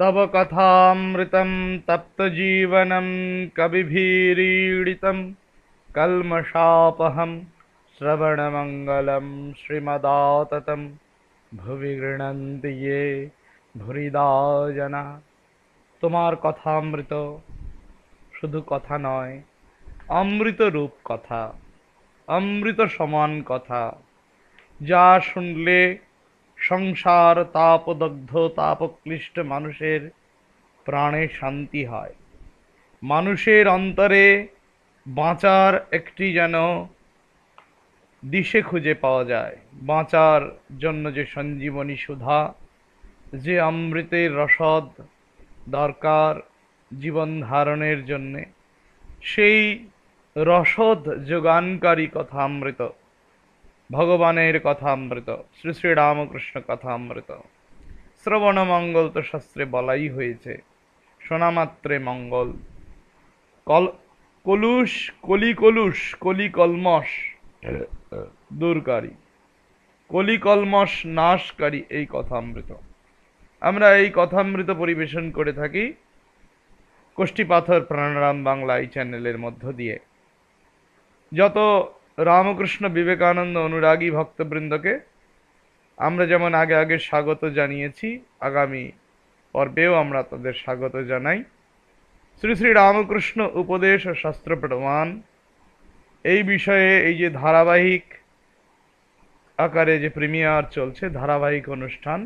तव कथामृतं तप्तजीवनं कविभिरीडितं कल्मषापहं श्रवणमङ्गलं श्रीमदाततं ভুবি গৃণন্তি ইয়ে ভুরিদা জনা তোমার কথামৃত শুধু কথা নয় অমৃত রূপ কথা অমৃত সমান কথা যা শুনলে সংসার তাপদগ্ধ তাপক্লিষ্ট মানুষের প্রাণে শান্তি হয় মানুষের অন্তরে বাঁচার একটি যেন দিশে খুঁজে পাওয়া যায় বাঁচার জন্য যে সঞ্জীবনী সুধা যে অমৃতের রসদ দরকার জীবন ধারণের জন্যে সেই রসদ যোগানকারী কথা অমৃত ভগবানের কথামৃত শ্রী শ্রী রামকৃষ্ণ কথামৃত শ্রবণ মঙ্গল তো শাস্ত্রে বলাই হয়েছে শোনামাত্রে মঙ্গল কল কলুষ কলি কলুষ কলি কলমস দূরকারী কলি কলমস নাশকারী এই কথামৃত আমরা এই কথামৃত পরিবেশন করে থাকি কষ্টি পাথর প্রাণরাম বাংলা এই চ্যানেলের মধ্য দিয়ে যত রামকৃষ্ণ বিবেকানন্দ অনুরাগী ভক্তবৃন্দকে আমরা যেমন আগে আগে স্বাগত জানিয়েছি আগামী পর্বেও আমরা তাদের স্বাগত জানাই শ্রী শ্রী রামকৃষ্ণ উপদেশ ও শাস্ত্র প্রমাণ এই বিষয়ে এই যে ধারাবাহিক আকারে যে প্রিমিয়ার চলছে ধারাবাহিক অনুষ্ঠান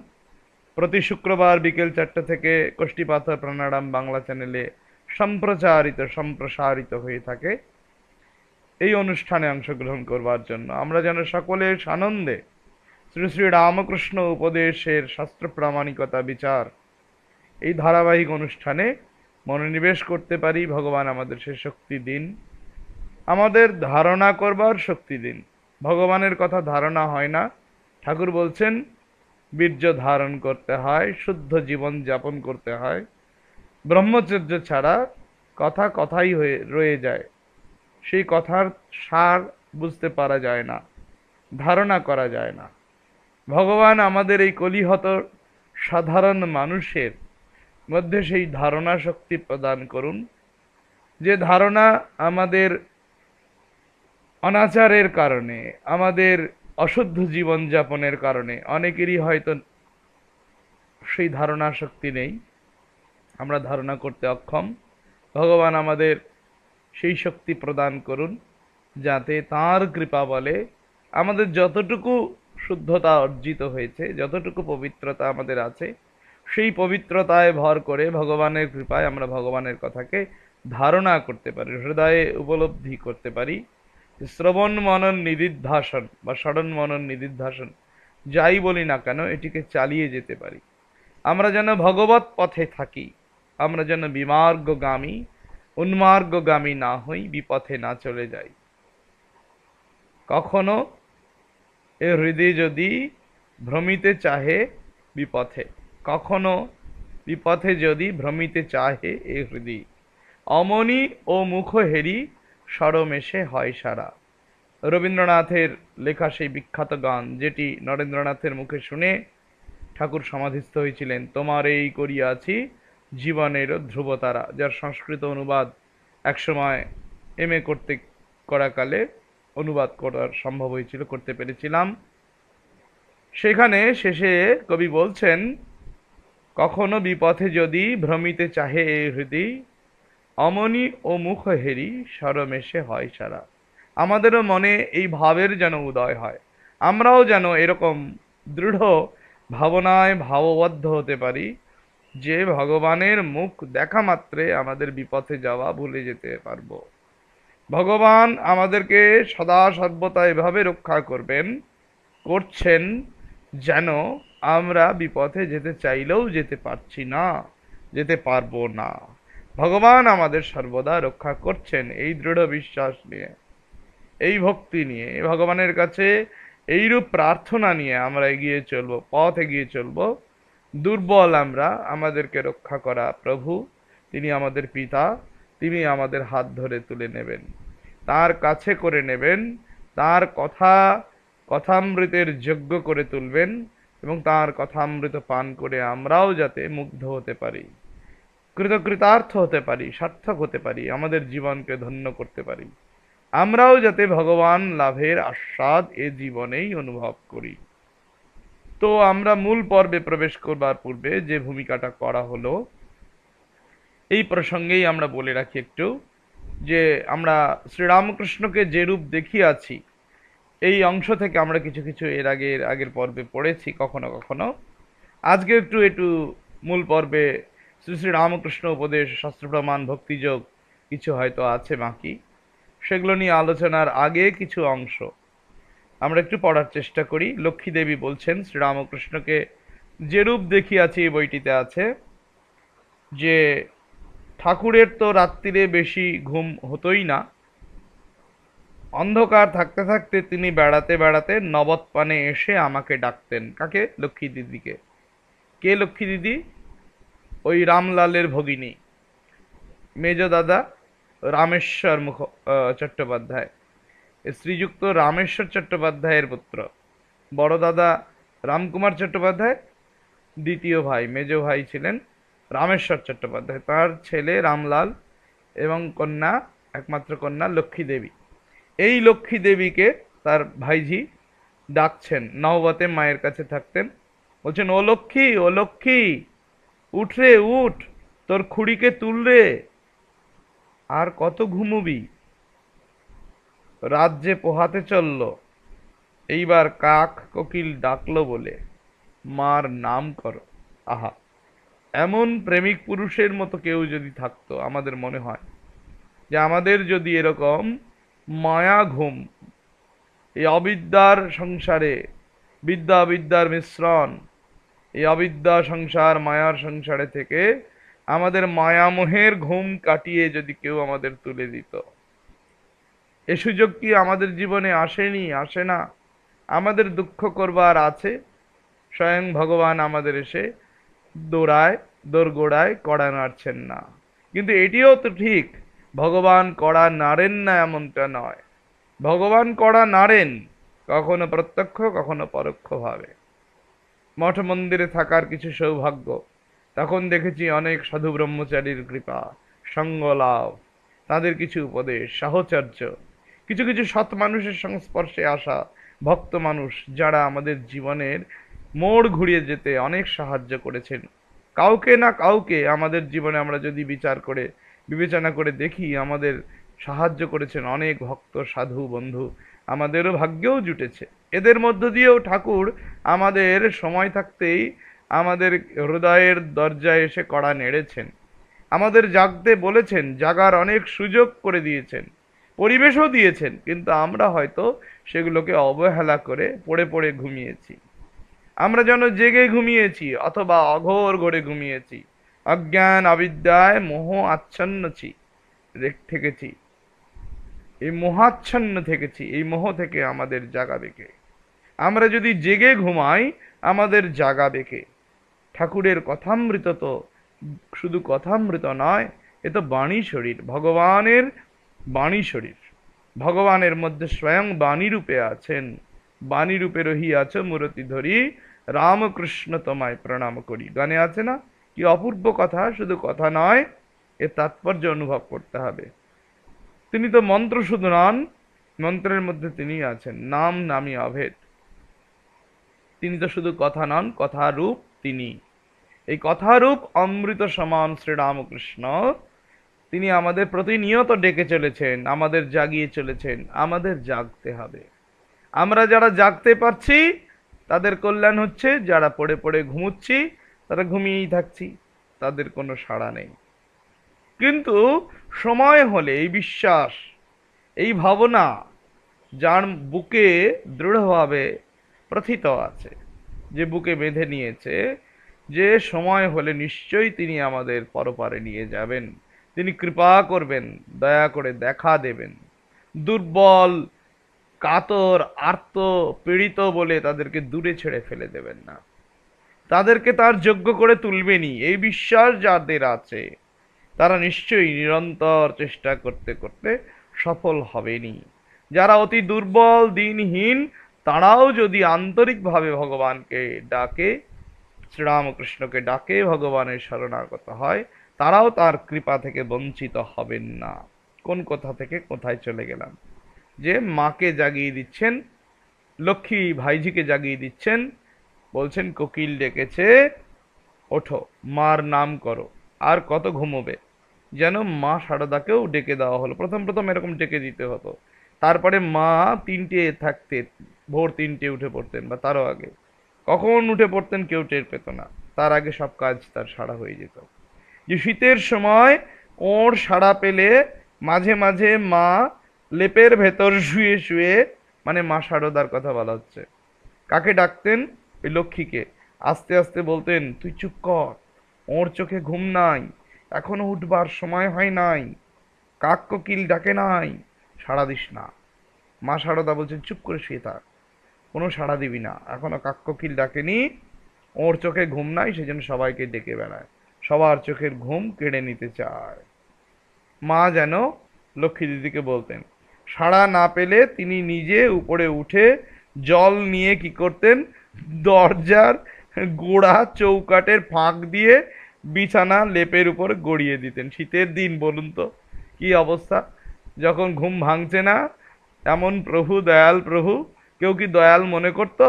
প্রতি শুক্রবার বিকেল চারটে থেকে কোষ্ঠীপাথর প্রাণারাম বাংলা চ্যানেলে সম্প্রচারিত সম্প্রসারিত হয়ে থাকে এই অনুষ্ঠানে অংশগ্রহণ করবার জন্য আমরা যেন সকলে সানন্দে শ্রী শ্রী রামকৃষ্ণ উপদেশের শাস্ত্র প্রামাণিকতা বিচার এই ধারাবাহিক অনুষ্ঠানে মনোনিবেশ করতে পারি ভগবান আমাদের সে শক্তি দিন আমাদের ধারণা করবার শক্তি দিন ভগবানের কথা ধারণা হয় না ঠাকুর বলছেন বীর্য ধারণ করতে হয় শুদ্ধ জীবন যাপন করতে হয় ব্রহ্মচর্য ছাড়া কথা কথাই হয়ে রয়ে যায় সেই কথার সার বুঝতে পারা যায় না ধারণা করা যায় না ভগবান আমাদের এই কলিহত সাধারণ মানুষের মধ্যে সেই ধারণা শক্তি প্রদান করুন যে ধারণা আমাদের অনাচারের কারণে আমাদের অশুদ্ধ জীবনযাপনের কারণে অনেকেরই হয়তো সেই ধারণা শক্তি নেই আমরা ধারণা করতে অক্ষম ভগবান আমাদের সেই শক্তি প্রদান করুন যাতে তার কৃপা বলে আমাদের যতটুকু শুদ্ধতা অর্জিত হয়েছে যতটুকু পবিত্রতা আমাদের আছে সেই পবিত্রতায় ভর করে ভগবানের কৃপায় আমরা ভগবানের কথাকে ধারণা করতে পারি হৃদয়ে উপলব্ধি করতে পারি শ্রবণ মনন নিদিধ্যাসন বা স্মরণ মনন নিদিধ্যাসন যাই বলি না কেন এটিকে চালিয়ে যেতে পারি আমরা যেন ভগবত পথে থাকি আমরা যেন বিমার্গগামী উন্মার্গগামী না হই বিপথে না চলে যাই কখনো এ হৃদয় যদি ভ্রমিতে চাহে বিপথে কখনো বিপথে যদি ভ্রমিতে চাহে এ হৃদয় অমনি ও মুখ হেরি সরমেশে হয় সারা রবীন্দ্রনাথের লেখা সেই বিখ্যাত গান যেটি নরেন্দ্রনাথের মুখে শুনে ঠাকুর সমাধিস্থ হয়েছিলেন তোমার এই করিয়াছি জীবনের ধ্রুবতারা যার সংস্কৃত অনুবাদ একসময় এম এ করতে করাকালে অনুবাদ করার সম্ভব হয়েছিল করতে পেরেছিলাম সেখানে শেষে কবি বলছেন কখনো বিপথে যদি ভ্রমিতে চাহে এ হৃদি অমনি ও মুখ হেরি সরমেশে হয় সারা আমাদেরও মনে এই ভাবের যেন উদয় হয় আমরাও যেন এরকম দৃঢ় ভাবনায় ভাববদ্ধ হতে পারি যে ভগবানের মুখ দেখা মাত্রে আমাদের বিপথে যাওয়া ভুলে যেতে পারব ভগবান আমাদেরকে সদা সর্বদা এভাবে রক্ষা করবেন করছেন যেন আমরা বিপথে যেতে চাইলেও যেতে পারছি না যেতে পারবো না ভগবান আমাদের সর্বদা রক্ষা করছেন এই দৃঢ় বিশ্বাস নিয়ে এই ভক্তি নিয়ে ভগবানের কাছে এইরূপ প্রার্থনা নিয়ে আমরা এগিয়ে চলবো পথ এগিয়ে চলবো দুর্বল আমরা আমাদেরকে রক্ষা করা প্রভু তিনি আমাদের পিতা তিনি আমাদের হাত ধরে তুলে নেবেন তার কাছে করে নেবেন তার কথা কথামৃতের যোগ্য করে তুলবেন এবং তার কথামৃত পান করে আমরাও যাতে মুগ্ধ হতে পারি কৃতকৃতার্থ হতে পারি সার্থক হতে পারি আমাদের জীবনকে ধন্য করতে পারি আমরাও যাতে ভগবান লাভের আস্বাদ এ জীবনেই অনুভব করি তো আমরা মূল পর্বে প্রবেশ করবার পূর্বে যে ভূমিকাটা করা হলো এই প্রসঙ্গেই আমরা বলে রাখি একটু যে আমরা শ্রীরামকৃষ্ণকে যে রূপ দেখিয়াছি এই অংশ থেকে আমরা কিছু কিছু এর আগের আগের পর্বে পড়েছি কখনো কখনো আজকে একটু একটু মূল পর্বে শ্রী শ্রী রামকৃষ্ণ উপদেশ শাস্ত্র প্রমাণ ভক্তিযোগ কিছু হয়তো আছে বাকি সেগুলো নিয়ে আলোচনার আগে কিছু অংশ আমরা একটু পড়ার চেষ্টা করি লক্ষ্মী দেবী বলছেন শ্রীরামকৃষ্ণকে যেরূপ দেখিয়াছি এই বইটিতে আছে যে ঠাকুরের তো রাত্রিরে বেশি ঘুম হতোই না অন্ধকার থাকতে থাকতে তিনি বেড়াতে বেড়াতে নবৎপানে এসে আমাকে ডাকতেন কাকে লক্ষ্মী দিদিকে কে লক্ষ্মী দিদি ওই রামলালের ভগিনী মেজ দাদা রামেশ্বর মুখ চট্টোপাধ্যায় শ্রীযুক্ত রামেশ্বর চট্টোপাধ্যায়ের পুত্র বড় দাদা রামকুমার চট্টোপাধ্যায় দ্বিতীয় ভাই মেজ ভাই ছিলেন রামেশ্বর চট্টোপাধ্যায় তার ছেলে রামলাল এবং কন্যা একমাত্র কন্যা লক্ষ্মী দেবী এই লক্ষ্মী দেবীকে তার ভাইঝি ডাকছেন নওবাতে মায়ের কাছে থাকতেন বলছেন ও লক্ষ্মী ও লক্ষ্মী উঠ রে উঠ তোর খুড়িকে তুল রে আর কত ঘুমুবি রাজ্যে পোহাতে চলল এইবার কাক কোকিল ডাকল বলে মার নাম কর আহা এমন প্রেমিক পুরুষের মতো কেউ যদি থাকতো আমাদের মনে হয় যে আমাদের যদি এরকম মায়া ঘুম এই অবিদ্যার সংসারে বিদ্যা বিদ্যার মিশ্রণ এই অবিদ্যা সংসার মায়ার সংসারে থেকে আমাদের মায়ামোহের ঘুম কাটিয়ে যদি কেউ আমাদের তুলে দিত এ সুযোগ কি আমাদের জীবনে আসেনি আসে না আমাদের দুঃখ করবার আছে স্বয়ং ভগবান আমাদের এসে দৌড়ায় দোরগোড়ায় কড়া নাড়ছেন না কিন্তু এটিও তো ঠিক ভগবান কড়া নাড়েন না এমনটা নয় ভগবান কড়া নাড়েন কখনো প্রত্যক্ষ কখনো পরোক্ষভাবে মঠ মন্দিরে থাকার কিছু সৌভাগ্য তখন দেখেছি অনেক সাধু ব্রহ্মচারীর কৃপা সঙ্গলাভ তাদের কিছু উপদেশ সাহচর্য কিছু কিছু সৎ মানুষের সংস্পর্শে আসা ভক্ত মানুষ যারা আমাদের জীবনের মোড় ঘুরিয়ে যেতে অনেক সাহায্য করেছেন কাউকে না কাউকে আমাদের জীবনে আমরা যদি বিচার করে বিবেচনা করে দেখি আমাদের সাহায্য করেছেন অনেক ভক্ত সাধু বন্ধু আমাদেরও ভাগ্যেও জুটেছে এদের মধ্য দিয়েও ঠাকুর আমাদের সময় থাকতেই আমাদের হৃদয়ের দরজায় এসে কড়া নেড়েছেন আমাদের জাগতে বলেছেন জাগার অনেক সুযোগ করে দিয়েছেন পরিবেশও দিয়েছেন কিন্তু আমরা হয়তো সেগুলোকে অবহেলা করে পড়ে পড়ে ঘুমিয়েছি আমরা যেন জেগে ঘুমিয়েছি অথবা অঘোর ঘরে ঘুমিয়েছি অজ্ঞান অবিদ্যায় মোহ আচ্ছন্ন থেকেছি এই মোহাচ্ছন্ন থেকেছি এই মোহ থেকে আমাদের জাগা বেঁকে আমরা যদি জেগে ঘুমাই আমাদের জাগা বেঁকে ঠাকুরের কথামৃত তো শুধু কথামৃত নয় এ তো বাণী শরীর ভগবানের বাণী শরীর ভগবানের মধ্যে স্বয়ং বাণী রূপে আছেন বাণী রূপে রহি আছে মূরতি ধরি রামকৃষ্ণ তোমায় প্রণাম করি গানে আছে না কি অপূর্ব কথা শুধু কথা নয় এ তাৎপর্য অনুভব করতে হবে তিনি তো মন্ত্র শুধু নন মন্ত্রের মধ্যে তিনি আছেন নাম নামি অভেদ তিনি তো শুধু কথা নন কথারূপ তিনি এই কথারূপ অমৃত সমান শ্রীরামকৃষ্ণ তিনি আমাদের প্রতিনিয়ত ডেকে চলেছেন আমাদের জাগিয়ে চলেছেন আমাদের জাগতে হবে আমরা যারা জাগতে পারছি তাদের কল্যাণ হচ্ছে যারা পড়ে পড়ে ঘুমুচ্ছি তারা ঘুমিয়েই থাকছি তাদের কোনো সাড়া নেই কিন্তু সময় হলে এই বিশ্বাস এই ভাবনা যার বুকে দৃঢ়ভাবে প্রথিত আছে যে বুকে বেঁধে নিয়েছে যে সময় হলে নিশ্চয়ই তিনি আমাদের পরপারে নিয়ে যাবেন তিনি কৃপা করবেন দয়া করে দেখা দেবেন দুর্বল কাতর আর্ত পীড়িত বলে তাদেরকে দূরে ছেড়ে ফেলে দেবেন না তাদেরকে তার যোগ্য করে তুলবেনি এই বিশ্বাস যাদের আছে তারা নিশ্চয়ই নিরন্তর চেষ্টা করতে করতে সফল হবেনি যারা অতি দুর্বল দিনহীন তারাও যদি আন্তরিকভাবে ভগবানকে ডাকে শ্রীরামকৃষ্ণকে ডাকে ভগবানের শরণাগত হয় তারাও তার কৃপা থেকে বঞ্চিত হবেন না কোন কোথা থেকে কোথায় চলে গেলাম যে মাকে জাগিয়ে দিচ্ছেন লক্ষ্মী ভাইজিকে জাগিয়ে দিচ্ছেন বলছেন কোকিল ডেকেছে ওঠো মার নাম করো আর কত ঘুমোবে যেন মা সারদাকেও ডেকে দেওয়া হলো প্রথম প্রথম এরকম ডেকে দিতে হতো তারপরে মা তিনটে থাকতে ভোর তিনটে উঠে পড়তেন বা তারও আগে কখন উঠে পড়তেন কেউ টের পেত না তার আগে সব কাজ তার সারা হয়ে যেত যে শীতের সময় ওর সাড়া পেলে মাঝে মাঝে মা লেপের ভেতর শুয়ে শুয়ে মানে মা সারদার কথা বলা হচ্ছে কাকে ডাকতেন ওই লক্ষ্মীকে আস্তে আস্তে বলতেন তুই চুপ কর ওর চোখে ঘুম নাই এখনো উঠবার সময় হয় নাই কাক ককিল ডাকে নাই সাড়া দিস না মা সারদা বলছেন চুপ করে শুয়ে থাক কোনো সাড়া দিবি না এখনো কাক ককিল ডাকেনি ওর চোখে ঘুম নাই সেজন্য সবাইকে ডেকে বেড়ায় সবার চোখের ঘুম কেড়ে নিতে চায় মা যেন লক্ষ্মী দিদিকে বলতেন সাড়া না পেলে তিনি নিজে উপরে উঠে জল নিয়ে কি করতেন দরজার গোড়া চৌকাটের ফাঁক দিয়ে বিছানা লেপের উপর গড়িয়ে দিতেন শীতের দিন বলুন তো কি অবস্থা যখন ঘুম ভাঙছে না এমন প্রভু দয়াল প্রভু কেউ কি দয়াল মনে করত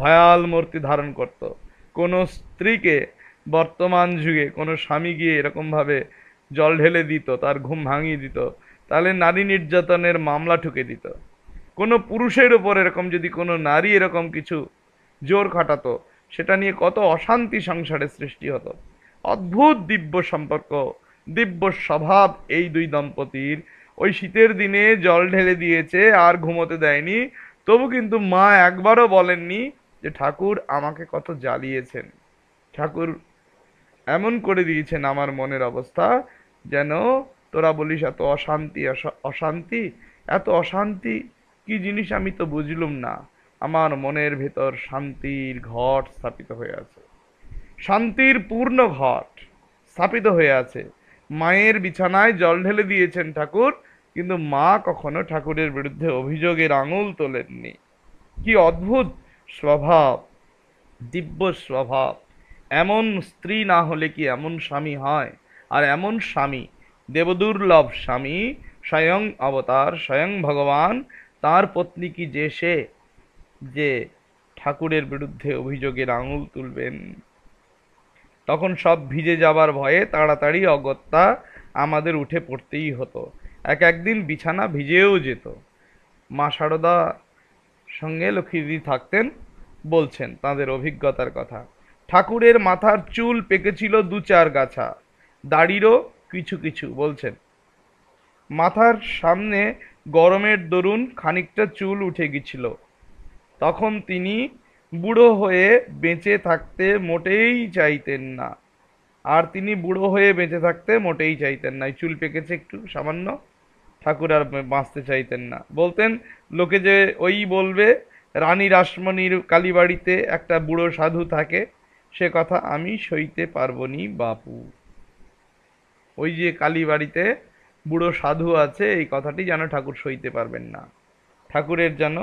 ভয়াল মূর্তি ধারণ করত কোনো স্ত্রীকে বর্তমান যুগে কোনো স্বামী গিয়ে এরকমভাবে জল ঢেলে দিত তার ঘুম ভাঙিয়ে দিত তাহলে নারী নির্যাতনের মামলা ঠুকে দিত কোনো পুরুষের ওপর এরকম যদি কোনো নারী এরকম কিছু জোর খাটাতো সেটা নিয়ে কত অশান্তি সংসারে সৃষ্টি হতো অদ্ভুত দিব্য সম্পর্ক দিব্য স্বভাব এই দুই দম্পতির ওই শীতের দিনে জল ঢেলে দিয়েছে আর ঘুমোতে দেয়নি তবু কিন্তু মা একবারও বলেননি যে ঠাকুর আমাকে কত জ্বালিয়েছেন ঠাকুর এমন করে দিয়েছেন আমার মনের অবস্থা যেন তোরা বলিস এত অশান্তি অশান্তি এত অশান্তি কি জিনিস আমি তো বুঝলুম না আমার মনের ভেতর শান্তির ঘট স্থাপিত হয়ে আছে শান্তির পূর্ণ ঘট স্থাপিত হয়ে আছে মায়ের বিছানায় জল ঢেলে দিয়েছেন ঠাকুর কিন্তু মা কখনো ঠাকুরের বিরুদ্ধে অভিযোগের আঙুল তোলেননি কি অদ্ভুত স্বভাব দিব্য স্বভাব এমন স্ত্রী না হলে কি এমন স্বামী হয় আর এমন স্বামী দেবদুর্লভ স্বামী স্বয়ং অবতার স্বয়ং ভগবান তার পত্নী কি যে সে যে ঠাকুরের বিরুদ্ধে অভিযোগের আঙুল তুলবেন তখন সব ভিজে যাবার ভয়ে তাড়াতাড়ি অগত্যা আমাদের উঠে পড়তেই হতো এক একদিন বিছানা ভিজেও যেত মা সারদা সঙ্গে লক্ষ্মীদি থাকতেন বলছেন তাদের অভিজ্ঞতার কথা ঠাকুরের মাথার চুল পেকেছিল দু চার গাছা দাড়িরও কিছু কিছু বলছেন মাথার সামনে গরমের দরুন খানিকটা চুল উঠে গেছিল তখন তিনি বুড়ো হয়ে বেঁচে থাকতে মোটেই চাইতেন না আর তিনি বুড়ো হয়ে বেঁচে থাকতে মোটেই চাইতেন না চুল পেকেছে একটু সামান্য ঠাকুর আর বাঁচতে চাইতেন না বলতেন লোকে যে ওই বলবে রানী রাসমণির কালীবাড়িতে একটা বুড়ো সাধু থাকে সে কথা আমি সইতে পারবনি বাপু ওই যে কালীবাড়িতে বুড়ো সাধু আছে এই কথাটি যেন ঠাকুর সইতে পারবেন না ঠাকুরের যেন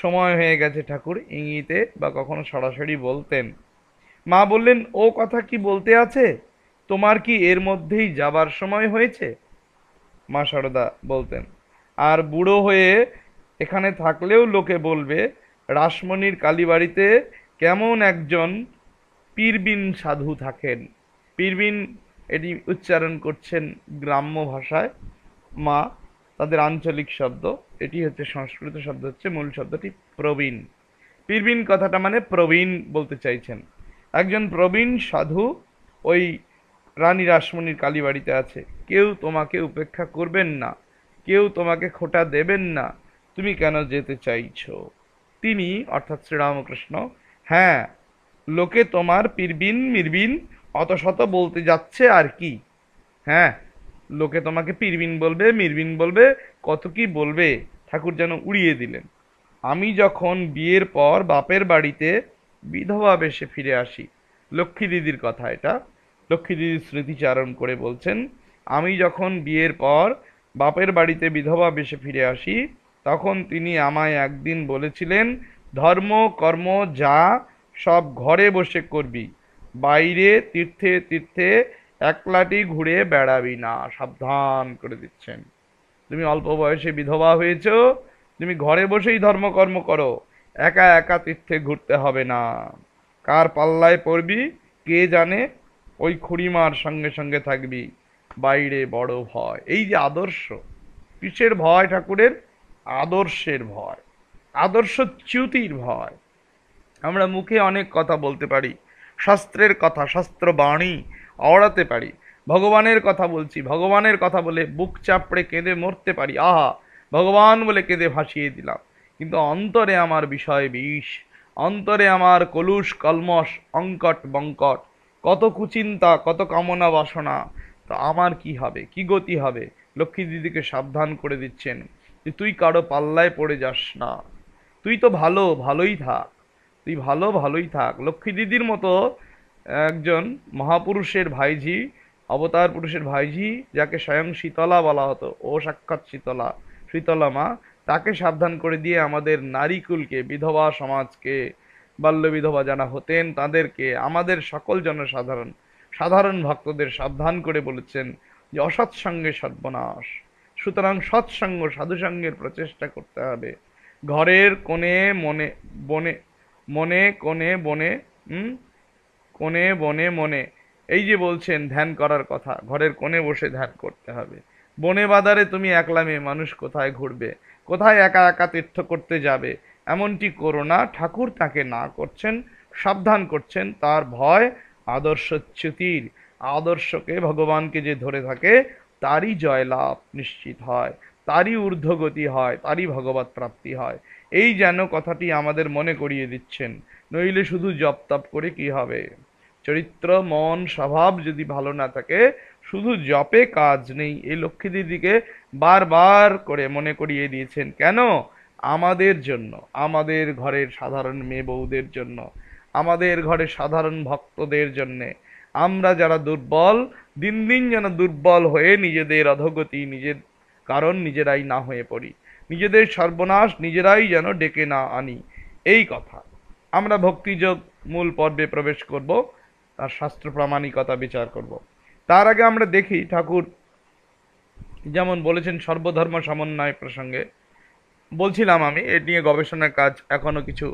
সময় হয়ে গেছে ঠাকুর ইঙ্গিতে বা কখনো সরাসরি বলতেন মা বললেন ও কথা কি বলতে আছে তোমার কি এর মধ্যেই যাবার সময় হয়েছে মা সারদা বলতেন আর বুড়ো হয়ে এখানে থাকলেও লোকে বলবে রাসমণির কালীবাড়িতে কেমন একজন পীরবিন সাধু থাকেন পীরবিন এটি উচ্চারণ করছেন গ্রাম্য ভাষায় মা তাদের আঞ্চলিক শব্দ এটি হচ্ছে সংস্কৃত শব্দ হচ্ছে মূল শব্দটি প্রবীণ পীরবিন কথাটা মানে প্রবীণ বলতে চাইছেন একজন প্রবীণ সাধু ওই রানী রাসমণির কালীবাড়িতে আছে কেউ তোমাকে উপেক্ষা করবেন না কেউ তোমাকে খোটা দেবেন না তুমি কেন যেতে চাইছ তিনি অর্থাৎ শ্রীরামকৃষ্ণ হ্যাঁ লোকে তোমার পিরবিন মিরবিন অত শত বলতে যাচ্ছে আর কি হ্যাঁ লোকে তোমাকে পিরবিন বলবে মিরবিন বলবে কত কি বলবে ঠাকুর যেন উড়িয়ে দিলেন আমি যখন বিয়ের পর বাপের বাড়িতে বিধবা বেশে ফিরে আসি লক্ষ্মী দিদির কথা এটা লক্ষ্মী দিদির স্মৃতিচারণ করে বলছেন আমি যখন বিয়ের পর বাপের বাড়িতে বিধবা বেশে ফিরে আসি তখন তিনি আমায় একদিন বলেছিলেন ধর্ম কর্ম যা সব ঘরে বসে করবি বাইরে তীর্থে তীর্থে একলাটি ঘুরে বেড়াবি না সাবধান করে দিচ্ছেন তুমি অল্প বয়সে বিধবা হয়েছ তুমি ঘরে বসেই ধর্মকর্ম করো একা একা তীর্থে ঘুরতে হবে না কার পাল্লায় পড়বি কে জানে ওই খুঁড়িমার সঙ্গে সঙ্গে থাকবি বাইরে বড় ভয় এই যে আদর্শ কিসের ভয় ঠাকুরের আদর্শের ভয় আদর্শ চ্যুতির ভয় আমরা মুখে অনেক কথা বলতে পারি শাস্ত্রের কথা শাস্ত্র বাণী অড়াতে পারি ভগবানের কথা বলছি ভগবানের কথা বলে বুক চাপড়ে কেঁদে মরতে পারি আহা ভগবান বলে কেঁদে ভাসিয়ে দিলাম কিন্তু অন্তরে আমার বিষয় বিষ অন্তরে আমার কলুষ কলমস অঙ্কট বঙ্কট কত কুচিন্তা কত কামনা বাসনা তো আমার কি হবে কি গতি হবে লক্ষ্মী দিদিকে সাবধান করে দিচ্ছেন যে তুই কারো পাল্লায় পড়ে যাস না তুই তো ভালো ভালোই থাক তুই ভালো ভালোই থাক লক্ষ্মী দিদির মতো একজন মহাপুরুষের ভাইঝি অবতার পুরুষের ভাইঝি যাকে স্বয়ং শীতলা বলা হতো ও সাক্ষাৎ শীতলা শীতলা মা তাকে সাবধান করে দিয়ে আমাদের নারীকুলকে বিধবা সমাজকে বাল্য বিধবা যারা হতেন তাদেরকে আমাদের সকল জনসাধারণ সাধারণ ভক্তদের সাবধান করে বলেছেন যে অসৎসঙ্গে সর্বনাশ সুতরাং সৎসঙ্গ সাধুসঙ্গের প্রচেষ্টা করতে হবে ঘরের কোণে মনে বনে মনে কোণে বনে হুম কোণে বনে মনে এই যে বলছেন ধ্যান করার কথা ঘরের কোণে বসে ধ্যান করতে হবে বনে বাদারে তুমি একলা মেয়ে মানুষ কোথায় ঘুরবে কোথায় একা একা তীর্থ করতে যাবে এমনটি করো না ঠাকুর তাকে না করছেন সাবধান করছেন তার ভয় আদর্শচ্যুতির আদর্শকে ভগবানকে যে ধরে থাকে তারই জয়লাভ নিশ্চিত হয় তারই ঊর্ধ্বগতি হয় তারই ভগবত প্রাপ্তি হয় এই যেন কথাটি আমাদের মনে করিয়ে দিচ্ছেন নইলে শুধু জপ তপ করে কি হবে চরিত্র মন স্বভাব যদি ভালো না থাকে শুধু জপে কাজ নেই এই লক্ষ্মী দিদিকে বারবার করে মনে করিয়ে দিয়েছেন কেন আমাদের জন্য আমাদের ঘরের সাধারণ মেয়ে বউদের জন্য আমাদের ঘরে সাধারণ ভক্তদের জন্যে আমরা যারা দুর্বল দিন দিন যেন দুর্বল হয়ে নিজেদের অধগতি নিজের কারণ নিজেরাই না হয়ে পড়ি নিজেদের সর্বনাশ নিজেরাই যেন ডেকে না আনি এই কথা আমরা ভক্তিযোগ মূল পর্বে প্রবেশ করব তার শাস্ত্র প্রামাণিকতা বিচার করব তার আগে আমরা দেখি ঠাকুর যেমন বলেছেন সর্বধর্ম সমন্বয় প্রসঙ্গে বলছিলাম আমি এ নিয়ে গবেষণার কাজ এখনও কিছু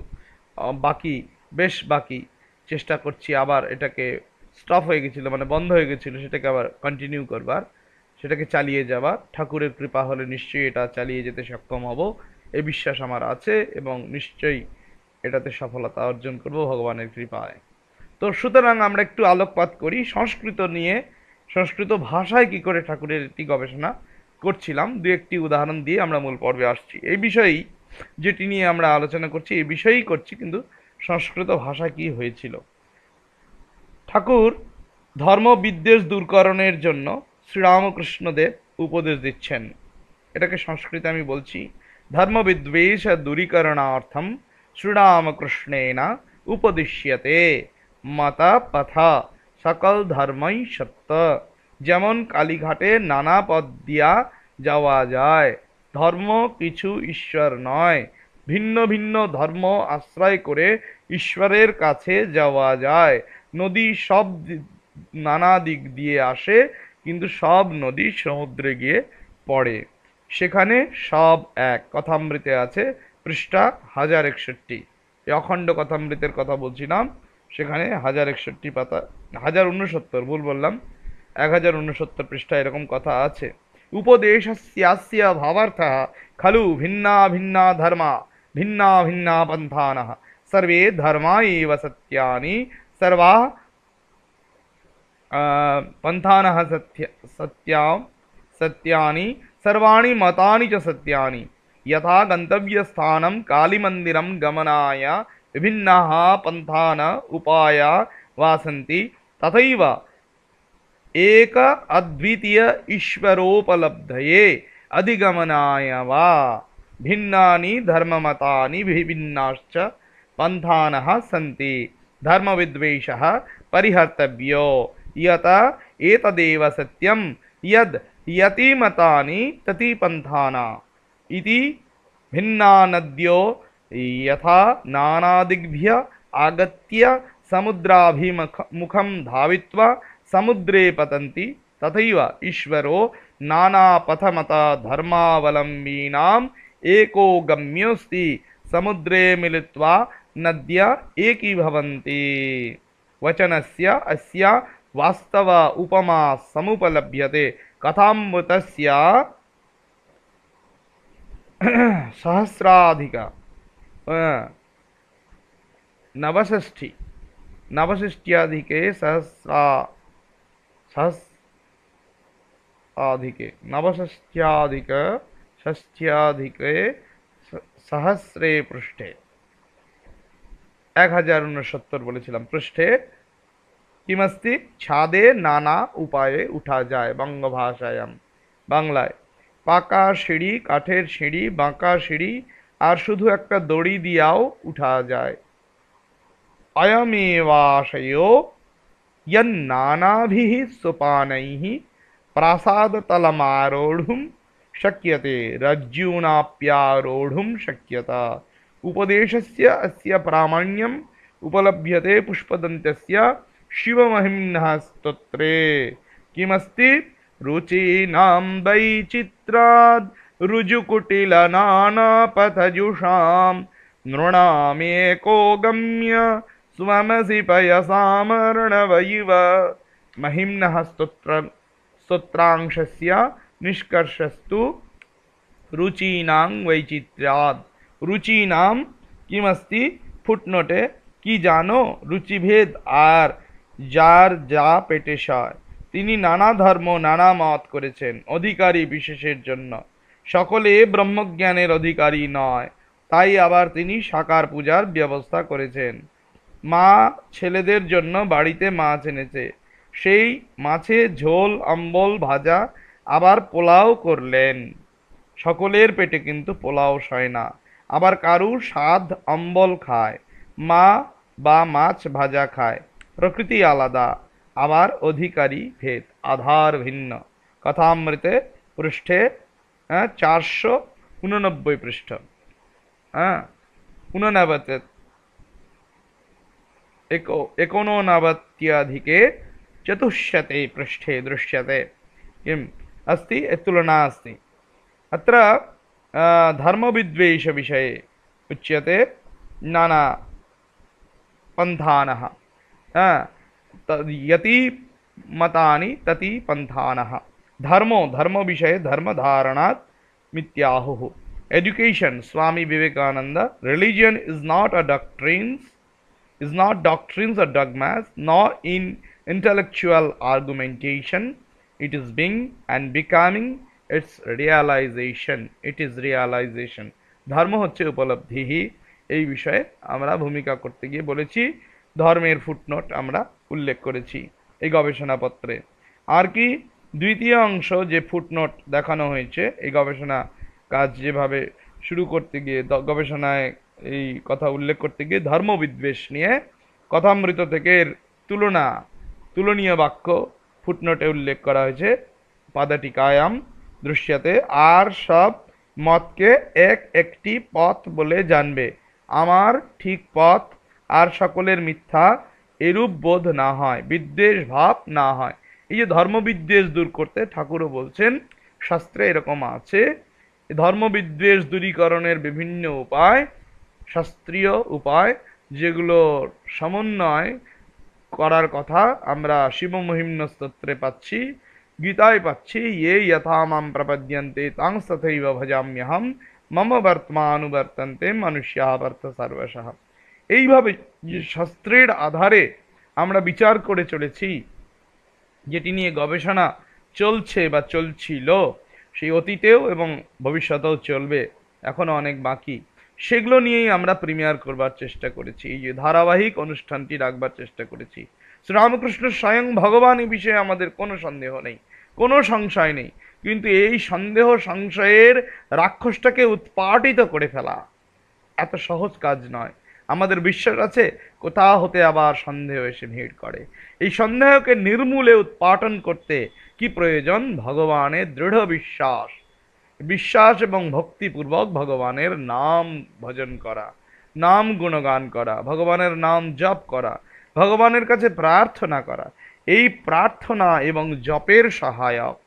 বাকি বেশ বাকি চেষ্টা করছি আবার এটাকে স্টপ হয়ে গেছিলো মানে বন্ধ হয়ে গেছিলো সেটাকে আবার কন্টিনিউ করবার সেটাকে চালিয়ে যাওয়া ঠাকুরের কৃপা হলে নিশ্চয়ই এটা চালিয়ে যেতে সক্ষম হব এ বিশ্বাস আমার আছে এবং নিশ্চয়ই এটাতে সফলতা অর্জন করব ভগবানের কৃপায় তো সুতরাং আমরা একটু আলোকপাত করি সংস্কৃত নিয়ে সংস্কৃত ভাষায় কি করে ঠাকুরের একটি গবেষণা করছিলাম দু একটি উদাহরণ দিয়ে আমরা মূল পর্বে আসছি এই বিষয়েই যেটি নিয়ে আমরা আলোচনা করছি এই বিষয়েই করছি কিন্তু সংস্কৃত ভাষা কি হয়েছিল ঠাকুর ধর্ম বিদ্বেষ দূরকরণের জন্য শ্রীরামকৃষ্ণদেব উপদেশ দিচ্ছেন এটাকে সংস্কৃতে আমি বলছি ধর্মবিদ্বেষ দূরীকরণার্থম শ্রীরামকৃষ্ণেনা উপদিশ্যতে মাতা পাথা সকল ধর্মই সত্য যেমন কালীঘাটে নানা পদ দিয়া যাওয়া যায় ধর্ম কিছু ঈশ্বর নয় ভিন্ন ভিন্ন ধর্ম আশ্রয় করে ঈশ্বরের কাছে যাওয়া যায় নদী সব নানা দিক দিয়ে আসে কিন্তু সব নদী সমুদ্রে গিয়ে পড়ে সেখানে সব এক কথামৃতে আছে পৃষ্ঠা হাজার একষট্টি অখণ্ড কথামৃতের কথা বলছিলাম সেখানে হাজার একষট্টি পাতা হাজার উনসত্তর ভুল বললাম এক হাজার উনসত্তর পৃষ্ঠা এরকম কথা আছে উপদেশস্যাস্য ভাবার্থ খালু ভিন্না ভিন্না ধর্মা ভিন্না ভিন্না পন্থানহ সর্বে ধর্মাই সত্যানি সর্বা पन्थानः सत्य सत्या सत्या सर्वाणी मता सत्या सत्यानि यथा गन्तव्यस्थानं कालीमन्दिरं गमनाय विभिन्न पन्थान उपाय वासन्ति तथैव एक अद्वितीय ईश्वरोपलब्धये अधिगमनाय वा भिन्नानि धर्ममतानि विभिन्नाश्च पन्थानः सन्ति धर्मविद्वेषः परिहर्तव्यो यत एतदेव सत्यम यद यतिमता ततिपन्थाना इति भिन्ना नद्यो यथा नानादिग्भ्य आगत समुद्राभिमुख मुखम धावित्वा समुद्रे पतन्ति तथा ईश्वरो नानापथमता धर्मावलम्बीनाम् एको गम्योस्ति समुद्रे मिलित्वा नद्य भवन्ति वचनस्य अस्य वास्तव उपमा समुपलभ्यते कथामृत सहस्राधिक नवषष्ठी नवषष्ट्यधिके सहस्रा सहस अधिके नवषष्ट्याधिक सहस्रे पृष्ठे एक हजार উনসত্তর पृष्ठे किमस्ति छादे नाना उपाय उठा जाए बंग भाषायम बांगल् पाका सीढ़ी काठर सीढ़ी बाका सीढ़ी और शुद्ध एक दड़ी दियाओ उठा जाए अयमेवाशय यना सोपान प्रसाद तलमारोढ़ शक्यते रज्जुनाप्यारोढ़ शक्यता उपदेश अस्य प्राण्यम उपलभ्यते पुष्पदंत्यस्य शिवमहिम्नः किमस्ति रुचीनां वैचित्राद् रुजुकुटिलनानापथजुषां नृणामेको गम्य स्वमसि पयसामर्णवैव महिम्नः स्तोत्र स्तोत्रांशस्य निष्कर्षस्तु रुचीनां वैचित्र्यात् रुचीनां किमस्ति फुट्नोटे की जानो रुचिभेद आर যার যা পেটে সায় তিনি নানা ধর্ম নানা মত করেছেন অধিকারী বিশেষের জন্য সকলে ব্রহ্মজ্ঞানের অধিকারী নয় তাই আবার তিনি সাকার পূজার ব্যবস্থা করেছেন মা ছেলেদের জন্য বাড়িতে মাছ এনেছে সেই মাছে ঝোল অম্বল ভাজা আবার পোলাও করলেন সকলের পেটে কিন্তু পোলাও সয় না আবার কারু স্বাদ অম্বল খায় মা বা মাছ ভাজা খায় प्रकृति आलदा आर अधिकारी भेद आधार भिन्न कथा পৃষ্ঠে হ্যাঁ চারশো উননব্বই পৃষ্ঠ হ্যাঁ উননবতে एकोननवत्यधिके पृष्ठे दृश्यते किम् अस्ति तुलना अस्ति अत्र धर्मविद्वेषविषये उच्यते पंथान यति मता तति पंथान धर्मो धर्म विषय धर्म धारणा मिथ्याहु education Swami Vivekananda religion is not a doctrines is not doctrines a dogmas not in intellectual argumentation it is being and becoming its realization it is realization धर्म हे उपलब्धि ही विषय हमारा भूमिका करते गए ধর্মের ফুটনোট আমরা উল্লেখ করেছি এই গবেষণাপত্রে আর কি দ্বিতীয় অংশ যে ফুটনোট দেখানো হয়েছে এই গবেষণা কাজ যেভাবে শুরু করতে গিয়ে গবেষণায় এই কথা উল্লেখ করতে গিয়ে ধর্মবিদ্বেষ নিয়ে কথামৃত থেকে এর তুলনা তুলনীয় বাক্য ফুটনোটে উল্লেখ করা হয়েছে পাদাটিকায়াম দৃশ্যতে আর সব মতকে এক একটি পথ বলে জানবে আমার ঠিক পথ আর সকলের মিথ্যা এরূপ বোধ না হয় বিদ্বেষ ভাব না হয় এই যে ধর্মবিদ্বেষ দূর করতে ঠাকুরও বলছেন শাস্ত্রে এরকম আছে ধর্মবিদ্বেষ দূরীকরণের বিভিন্ন উপায় শাস্ত্রীয় উপায় যেগুলো সমন্বয় করার কথা আমরা মহিম্ন স্তোত্রে পাচ্ছি গীতায় পাচ্ছি ইয়ে যথা মাম প্রপদ্যন্তে তাং তথৈব ভজাম্যহম মম বর্তমানুবর্তন্তে মনুষ্য বর্ত সর্বশঃ এইভাবে যে শাস্ত্রের আধারে আমরা বিচার করে চলেছি যেটি নিয়ে গবেষণা চলছে বা চলছিল সেই অতীতেও এবং ভবিষ্যতেও চলবে এখনও অনেক বাকি সেগুলো নিয়েই আমরা প্রিমিয়ার করবার চেষ্টা করেছি এই যে ধারাবাহিক অনুষ্ঠানটি রাখবার চেষ্টা করেছি শ্রীরামকৃষ্ণ স্বয়ং ভগবান এই বিষয়ে আমাদের কোনো সন্দেহ নেই কোনো সংশয় নেই কিন্তু এই সন্দেহ সংশয়ের রাক্ষসটাকে উৎপাটিত করে ফেলা এত সহজ কাজ নয় আমাদের বিশ্বাস আছে কোথা হতে আবার সন্দেহ এসে ভিড় করে এই সন্দেহকে নির্মূলে উৎপাটন করতে কি প্রয়োজন ভগবানের দৃঢ় বিশ্বাস বিশ্বাস এবং ভক্তিপূর্বক ভগবানের নাম ভজন করা নাম গুণগান করা ভগবানের নাম জপ করা ভগবানের কাছে প্রার্থনা করা এই প্রার্থনা এবং জপের সহায়ক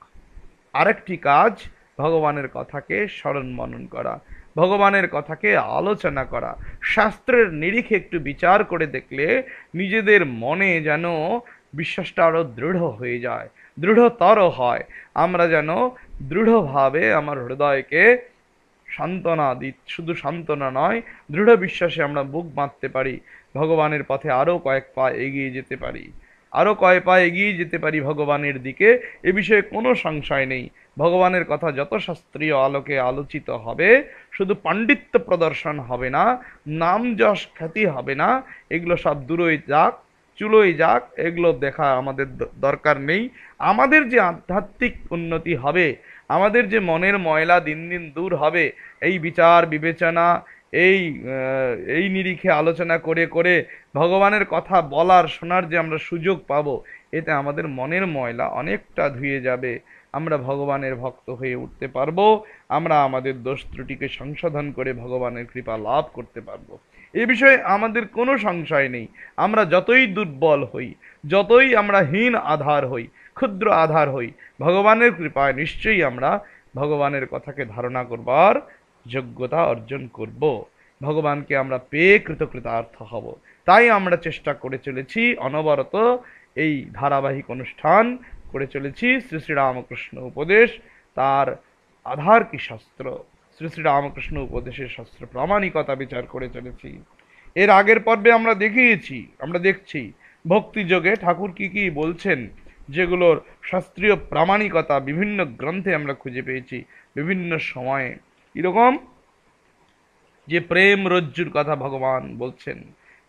আরেকটি কাজ ভগবানের কথাকে স্মরণ মনন করা ভগবানের কথাকে আলোচনা করা শাস্ত্রের নিরিখে একটু বিচার করে দেখলে নিজেদের মনে যেন বিশ্বাসটা আরও দৃঢ় হয়ে যায় দৃঢ়তর হয় আমরা যেন দৃঢ়ভাবে আমার হৃদয়কে সান্ত্বনা দি শুধু সান্ত্বনা নয় দৃঢ় বিশ্বাসে আমরা বুক বাঁধতে পারি ভগবানের পথে আরও কয়েক পা এগিয়ে যেতে পারি আরও কয়েক পা এগিয়ে যেতে পারি ভগবানের দিকে এ বিষয়ে কোনো সংশয় নেই ভগবানের কথা যত শাস্ত্রীয় আলোকে আলোচিত হবে শুধু প্রদর্শন হবে না নাম যশ খ্যাতি হবে না এগুলো সব দূরই যাক চুলোই যাক এগুলো দেখা আমাদের দরকার নেই আমাদের যে আধ্যাত্মিক উন্নতি হবে আমাদের যে মনের ময়লা দিন দিন দূর হবে এই বিচার বিবেচনা এই এই নিরিখে আলোচনা করে করে ভগবানের কথা বলার শোনার যে আমরা সুযোগ পাব এতে আমাদের মনের ময়লা অনেকটা ধুয়ে যাবে আমরা ভগবানের ভক্ত হয়ে উঠতে পারবো আমরা আমাদের দোষ ত্রুটিকে সংশোধন করে ভগবানের কৃপা লাভ করতে পারব এ বিষয়ে আমাদের কোনো সংশয় নেই আমরা যতই দুর্বল হই যতই আমরা হীন আধার হই ক্ষুদ্র আধার হই ভগবানের কৃপায় নিশ্চয়ই আমরা ভগবানের কথাকে ধারণা করবার যোগ্যতা অর্জন করব ভগবানকে আমরা পেয়ে কৃতকৃতার্থ হব তাই আমরা চেষ্টা করে চলেছি অনবরত এই ধারাবাহিক অনুষ্ঠান করে চলেছি শ্রী শ্রীরামকৃষ্ণ উপদেশ তার আধার কি শাস্ত্র শ্রী শ্রী রামকৃষ্ণ উপদেশের শাস্ত্র প্রামাণিকতা বিচার করে চলেছি এর আগের পর্বে আমরা দেখিয়েছি আমরা দেখছি ভক্তিযোগে ঠাকুর কি কি বলছেন যেগুলোর শাস্ত্রীয় প্রামাণিকতা বিভিন্ন গ্রন্থে আমরা খুঁজে পেয়েছি বিভিন্ন সময়ে এরকম যে প্রেম রজ্জুর কথা ভগবান বলছেন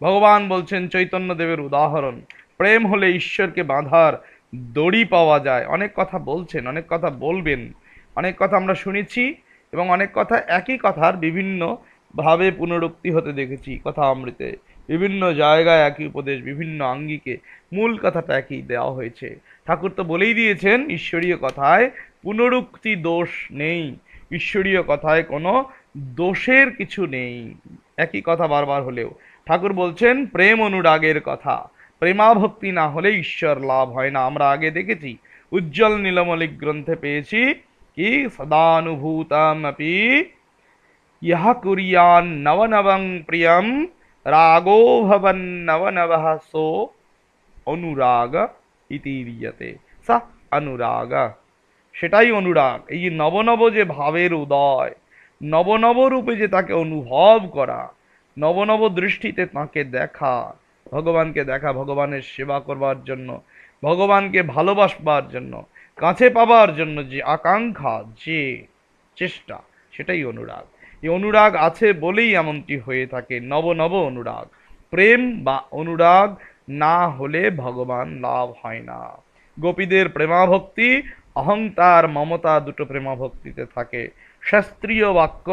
ভগবান বলছেন চৈতন্য দেবের উদাহরণ প্রেম হলে ঈশ্বরকে বাঁধার দড়ি পাওয়া যায় অনেক কথা বলছেন অনেক কথা বলবেন অনেক কথা আমরা শুনেছি এবং অনেক কথা একই কথার বিভিন্নভাবে পুনরুক্তি হতে দেখেছি কথা অমৃতে বিভিন্ন জায়গায় একই উপদেশ বিভিন্ন আঙ্গিকে মূল কথাটা একই দেওয়া হয়েছে ঠাকুর তো বলেই দিয়েছেন ঈশ্বরীয় কথায় পুনরুক্তি দোষ নেই ঈশ্বরীয় কথায় কোনো দোষের কিছু নেই একই কথা বারবার হলেও ঠাকুর বলছেন প্রেম অনুরাগের কথা প্রেমাভক্তি না হলে ঈশ্বর লাভ হয় না আমরা আগে দেখেছি উজ্জ্বল নীলমলিক গ্রন্থে পেয়েছি কি সদানুভূতমপি ইহ কুরিয়ান নবনবং প্রিয়ম রাগো ভবন নবনব সো অনুরাগ ইতিরিয়তে সা অনুরাগ সেটাই অনুরাগ এই যে নবনব যে ভাবের উদয় নবনব রূপে যে তাকে অনুভব করা নবনব দৃষ্টিতে তাকে দেখা ভগবানকে দেখা ভগবানের সেবা করবার জন্য ভগবানকে ভালোবাসবার জন্য কাছে পাবার জন্য যে আকাঙ্ক্ষা যে চেষ্টা সেটাই অনুরাগ এই অনুরাগ আছে বলেই এমনটি হয়ে থাকে নব নব অনুরাগ প্রেম বা অনুরাগ না হলে ভগবান লাভ হয় না গোপীদের প্রেমাভক্তি অহংতার মমতা দুটো প্রেমাভক্তিতে থাকে শাস্ত্রীয় বাক্য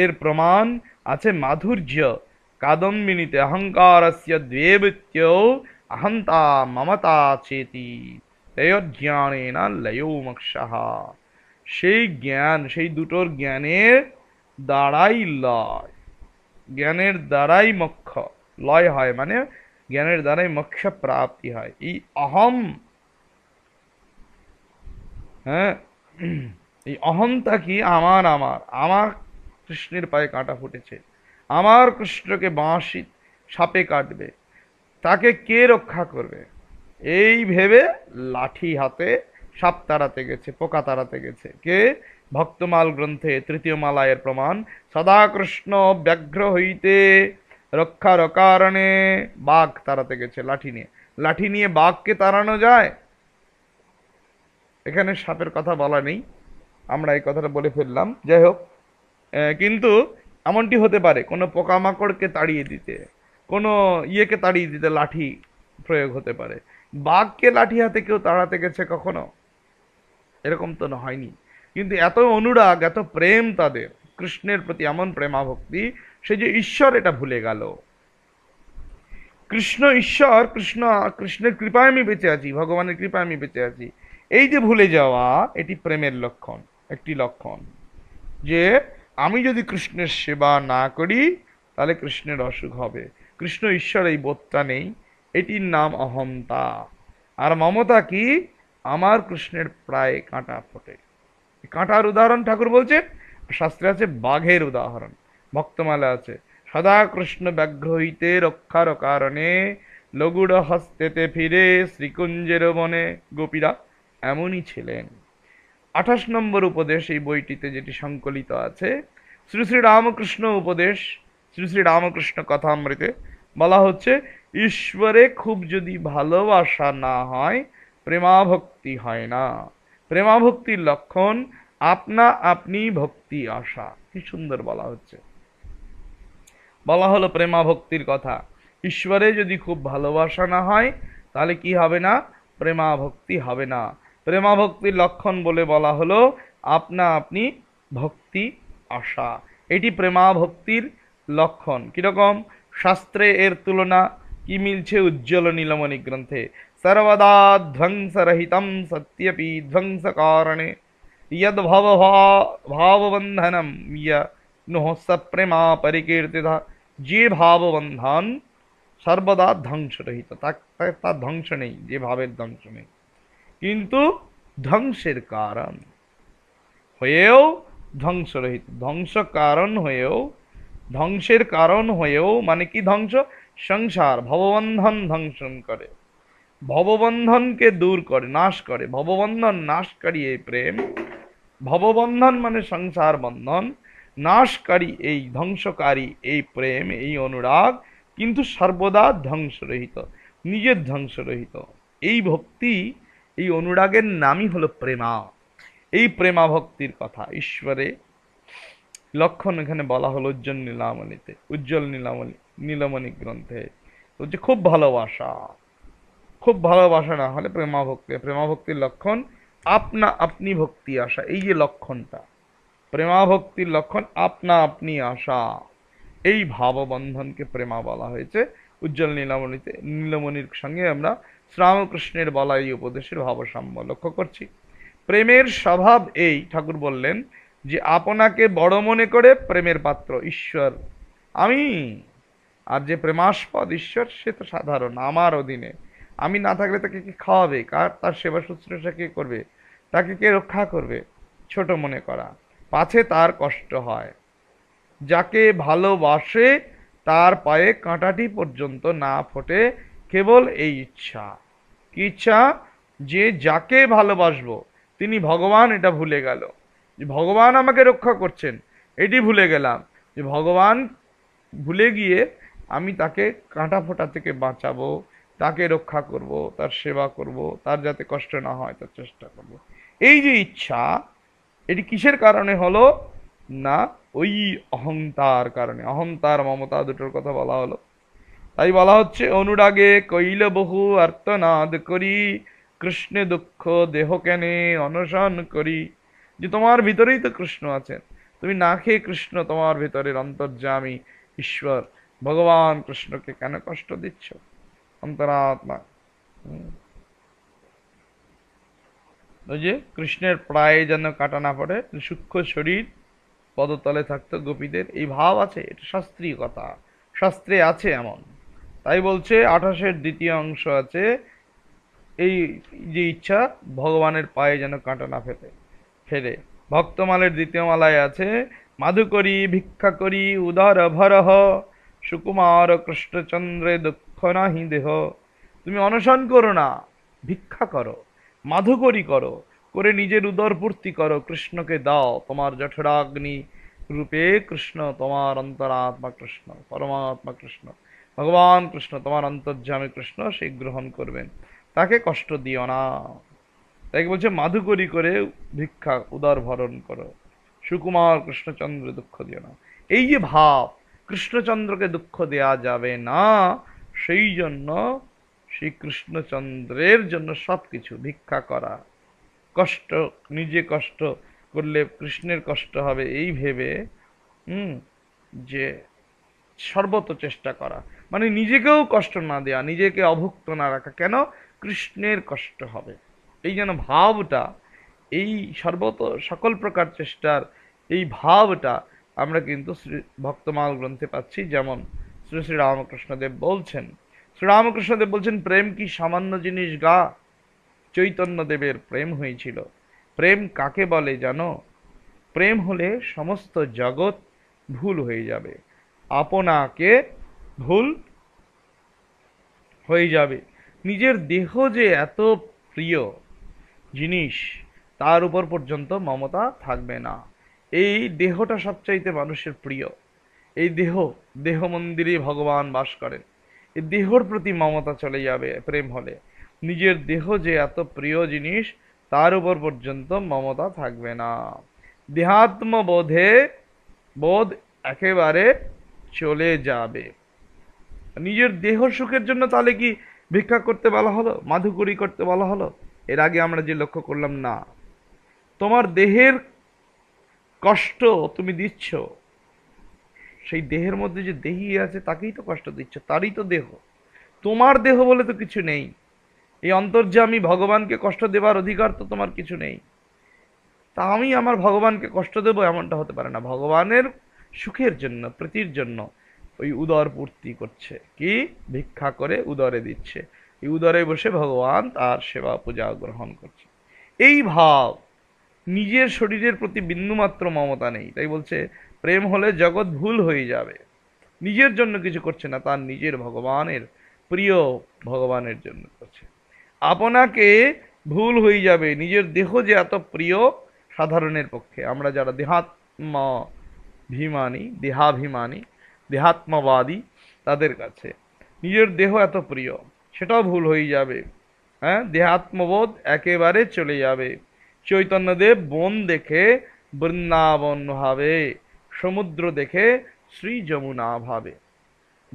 এর প্রমাণ আছে মাধুর্য কাদম্বিনীতে অহংকার দেবত্য অহন্তা মমতা চেতি জ্ঞানেন লয়োমক্ষাহা সেই জ্ঞান সেই দুটোর জ্ঞানের দ্বারাই লয় জ্ঞানের দ্বারাই মক্ষ লয় হয় মানে জ্ঞানের দ্বারাই মক্ষ প্রাপ্তি হয় এই অহম হ্যাঁ এই অহমতা কি আমার আমার আমার কৃষ্ণের পায়ে কাঁটা ফুটেছে আমার কৃষ্ণকে বাঁশি সাপে কাটবে তাকে কে রক্ষা করবে এই ভেবে লাঠি হাতে সাপ তাড়াতে গেছে পোকা তাড়াতে গেছে কে ভক্তমাল গ্রন্থে তৃতীয় মালায়ের প্রমাণ সদাকৃষ্ণ ব্যঘ্র হইতে রক্ষার কারণে বাঘ তাড়াতে গেছে লাঠি নিয়ে লাঠি নিয়ে বাঘকে তাড়ানো যায় এখানে সাপের কথা বলা নেই আমরা এই কথাটা বলে ফেললাম যাই হোক কিন্তু এমনটি হতে পারে কোনো পোকামাকড়কে তাড়িয়ে দিতে কোনো ইয়েকে তাড়িয়ে দিতে লাঠি প্রয়োগ হতে পারে বাঘকে লাঠি হাতে কেউ তাড়াতে গেছে কখনো এরকম তো হয়নি কিন্তু এত অনুরাগ এত প্রেম তাদের কৃষ্ণের প্রতি এমন প্রেমাভক্তি সে যে ঈশ্বর এটা ভুলে গেল কৃষ্ণ ঈশ্বর কৃষ্ণ কৃষ্ণের কৃপায় আমি বেঁচে আছি ভগবানের কৃপায় আমি বেঁচে আছি এই যে ভুলে যাওয়া এটি প্রেমের লক্ষণ একটি লক্ষণ যে আমি যদি কৃষ্ণের সেবা না করি তাহলে কৃষ্ণের অসুখ হবে কৃষ্ণ ঈশ্বর এই বোধটা নেই এটির নাম অহন্তা আর মমতা কি আমার কৃষ্ণের প্রায় কাঁটা ফোটে কাঁটার উদাহরণ ঠাকুর বলছেন শাস্ত্রে আছে বাঘের উদাহরণ ভক্তমালা আছে সদা কৃষ্ণ ব্যাঘ্র হইতে রক্ষার কারণে লগুড় হস্তেতে ফিরে শ্রীকুঞ্জের বনে গোপীরা এমনই ছিলেন আঠাশ নম্বর উপদেশ এই বইটিতে যেটি সংকলিত আছে শ্রী শ্রী রামকৃষ্ণ উপদেশ শ্রী শ্রী রামকৃষ্ণ কথামৃতে বলা হচ্ছে ঈশ্বরে খুব যদি ভালোবাসা না হয় প্রেমাভক্তি হয় না প্রেমাভক্তির লক্ষণ আপনা আপনি ভক্তি আশা কি সুন্দর বলা হচ্ছে বলা হলো প্রেমাভক্তির কথা ঈশ্বরে যদি খুব ভালোবাসা না হয় তাহলে কি হবে না প্রেমাভক্তি হবে না প্রেমাভক্তির লক্ষণ বলে বলা হলো আপনা আপনি ভক্তি আশা এটি প্রেমাভক্তির লক্ষণ কীরকম শাস্ত্রে এর তুলনা कि मिलछे उज्ज्वल नीलमणि ग्रंथे सर्वदा ध्वंसरहित सत्यपि ध्वंस कारणे यद भव भाव बंधनम य सप्रेमा परिकीर्ति था जे भाव बंधन सर्वदा ध्वंस रहित ध्वंस नहीं जे भाव ध्वंस नहीं किंतु ध्वंसर कारण हुए ध्वंस रहित ध्वंस कारण हुए ध्वंसर कारण हुए माने कि ध्वंस সংসার ভববন্ধন ধ্বংসন করে ভববন্ধনকে দূর করে নাশ করে ভববন্ধন নাশকারী এই প্রেম ভববন্ধন মানে সংসার বন্ধন নাশকারী এই ধ্বংসকারী এই প্রেম এই অনুরাগ কিন্তু সর্বদা ধ্বংসরহিত নিজের ধ্বংসরহিত এই ভক্তি এই অনুরাগের নামই হলো প্রেমা এই প্রেমা ভক্তির কথা ঈশ্বরে লক্ষণ এখানে বলা হলো উজ্জ্বল নীলামণিতে উজ্জ্বল নীলামণি নীলমণি গ্রন্থে বলছে খুব ভালোবাসা খুব ভালোবাসা না হলে প্রেমাভক্তি প্রেমাভক্তির লক্ষণ আপনা আপনি ভক্তি আসা এই যে লক্ষণটা প্রেমাভক্তির লক্ষণ আপনা আপনি আসা এই ভাববন্ধনকে প্রেমা বলা হয়েছে উজ্জ্বল নীলামণিতে নীলমণির সঙ্গে আমরা শ্রীরামকৃষ্ণের বলা এই উপদেশের ভাবসাম্য লক্ষ্য করছি প্রেমের স্বভাব এই ঠাকুর বললেন যে আপনাকে বড় মনে করে প্রেমের পাত্র ঈশ্বর আমি আর যে প্রেমাস্পদ ঈশ্বর সে তো সাধারণ আমার অধীনে আমি না থাকলে তাকে কি খাওয়াবে কার তার সেবা শুশ্রূষা কে করবে তাকে কে রক্ষা করবে ছোট মনে করা পাছে তার কষ্ট হয় যাকে ভালোবাসে তার পায়ে কাঁটাটি পর্যন্ত না ফোটে কেবল এই ইচ্ছা কি ইচ্ছা যে যাকে ভালোবাসবো তিনি ভগবান এটা ভুলে গেল যে ভগবান আমাকে রক্ষা করছেন এটি ভুলে গেলাম যে ভগবান ভুলে গিয়ে আমি তাকে কাঁটা ফোটা থেকে বাঁচাবো তাকে রক্ষা করব তার সেবা করব তার যাতে কষ্ট না হয় তার চেষ্টা করব এই যে ইচ্ছা এটি কিসের কারণে হলো না ওই অহংতার কারণে অহংতার মমতা দুটোর কথা বলা হলো তাই বলা হচ্ছে অনুরাগে কইল বহু আর্তনাদ করি কৃষ্ণে দুঃখ দেহ কেনে অনশন করি যে তোমার ভিতরেই তো কৃষ্ণ আছেন তুমি না খেয়ে কৃষ্ণ তোমার ভিতরের অন্তর্যামী ঈশ্বর ভগবান কৃষ্ণকে কেন কষ্ট দিচ্ছ অন্তরাত্মা ওই যে কৃষ্ণের প্রায় যেন কাটা না পড়ে সূক্ষ্ম শরীর পদতলে থাকতো গোপীদের এই ভাব আছে এটা শাস্ত্রীয় কথা শাস্ত্রে আছে এমন তাই বলছে আঠাশের দ্বিতীয় অংশ আছে এই যে ইচ্ছা ভগবানের পায়ে যেন কাঁটা না ফেলে ফেরে ভক্তমালের দ্বিতীয় মালায় আছে মাধুকরী ভিক্ষা করি উদার ভরহ সুকুমার কৃষ্ণচন্দ্রে দুঃখ নাহি দেহ তুমি অনশন করো না ভিক্ষা করো মাধুকরী করো করে নিজের উদর পূর্তি করো কৃষ্ণকে দাও তোমার জঠরাগ্নি রূপে কৃষ্ণ তোমার অন্তরাত্মা কৃষ্ণ পরমাত্মা কৃষ্ণ ভগবান কৃষ্ণ তোমার অন্তর্যামী কৃষ্ণ সেই গ্রহণ করবেন তাকে কষ্ট দিও না তাকে বলছে মাধুকরী করে ভিক্ষা উদার ভরণ করো সুকুমার কৃষ্ণচন্দ্র দুঃখ দিও না এই যে ভাব কৃষ্ণচন্দ্রকে দুঃখ দেয়া যাবে না সেই জন্য সেই কৃষ্ণচন্দ্রের জন্য সব কিছু ভিক্ষা করা কষ্ট নিজে কষ্ট করলে কৃষ্ণের কষ্ট হবে এই ভেবে হুম যে সর্বত চেষ্টা করা মানে নিজেকেও কষ্ট না দেয়া নিজেকে অভুক্ত না রাখা কেন কৃষ্ণের কষ্ট হবে এই যেন ভাবটা এই সর্বত সকল প্রকার চেষ্টার এই ভাবটা আমরা কিন্তু শ্রী ভক্তমাল গ্রন্থে পাচ্ছি যেমন শ্রী শ্রী রামকৃষ্ণদেব বলছেন শ্রী রামকৃষ্ণদেব বলছেন প্রেম কি সামান্য জিনিস গা চৈতন্যদেবের প্রেম হয়েছিল প্রেম কাকে বলে জানো প্রেম হলে সমস্ত জগৎ ভুল হয়ে যাবে আপনাকে ভুল হয়ে যাবে নিজের দেহ যে এত প্রিয় জিনিস তার উপর পর্যন্ত মমতা থাকবে না এই দেহটা সবচাইতে মানুষের প্রিয় এই দেহ দেহ মন্দিরে ভগবান বাস করেন এই দেহর প্রতি মমতা চলে যাবে প্রেম হলে নিজের দেহ যে এত প্রিয় জিনিস তার উপর পর্যন্ত মমতা থাকবে না দেহাত্মবোধে বোধ একেবারে চলে যাবে নিজের দেহ সুখের জন্য তাহলে কি ভিক্ষা করতে বলা হলো মাধুকরি করতে বলা হলো এর আগে আমরা যে লক্ষ্য করলাম না তোমার দেহের কষ্ট তুমি দিচ্ছ সেই দেহের মধ্যে যে দেহি আছে তাকেই তো কষ্ট দিচ্ছ তারই তো দেহ তোমার দেহ বলে তো কিছু নেই এই আমি ভগবানকে কষ্ট দেবার অধিকার তো তোমার কিছু নেই তা আমি আমার ভগবানকে কষ্ট দেবো এমনটা হতে পারে না ভগবানের সুখের জন্য প্রীতির জন্য ওই উদর পূর্তি করছে কি ভিক্ষা করে উদরে দিচ্ছে এই উদরে বসে ভগবান তার সেবা পূজা গ্রহণ করছে এই ভাব নিজের শরীরের প্রতি বিন্দুমাত্র মমতা নেই তাই বলছে প্রেম হলে জগৎ ভুল হয়ে যাবে নিজের জন্য কিছু করছে না তার নিজের ভগবানের প্রিয় ভগবানের জন্য করছে আপনাকে ভুল হয়ে যাবে নিজের দেহ যে এত প্রিয় সাধারণের পক্ষে আমরা যারা দেহাত্মা ভিমানী দেহাভিমানী দেহাত্মবাদী তাদের কাছে নিজের দেহ এত প্রিয় সেটাও ভুল হয়ে যাবে হ্যাঁ দেহাত্মবোধ একেবারে চলে যাবে চৈতন্যদেব বন দেখে বৃন্দাবন ভাবে সমুদ্র দেখে শ্রী যমুনা ভাবে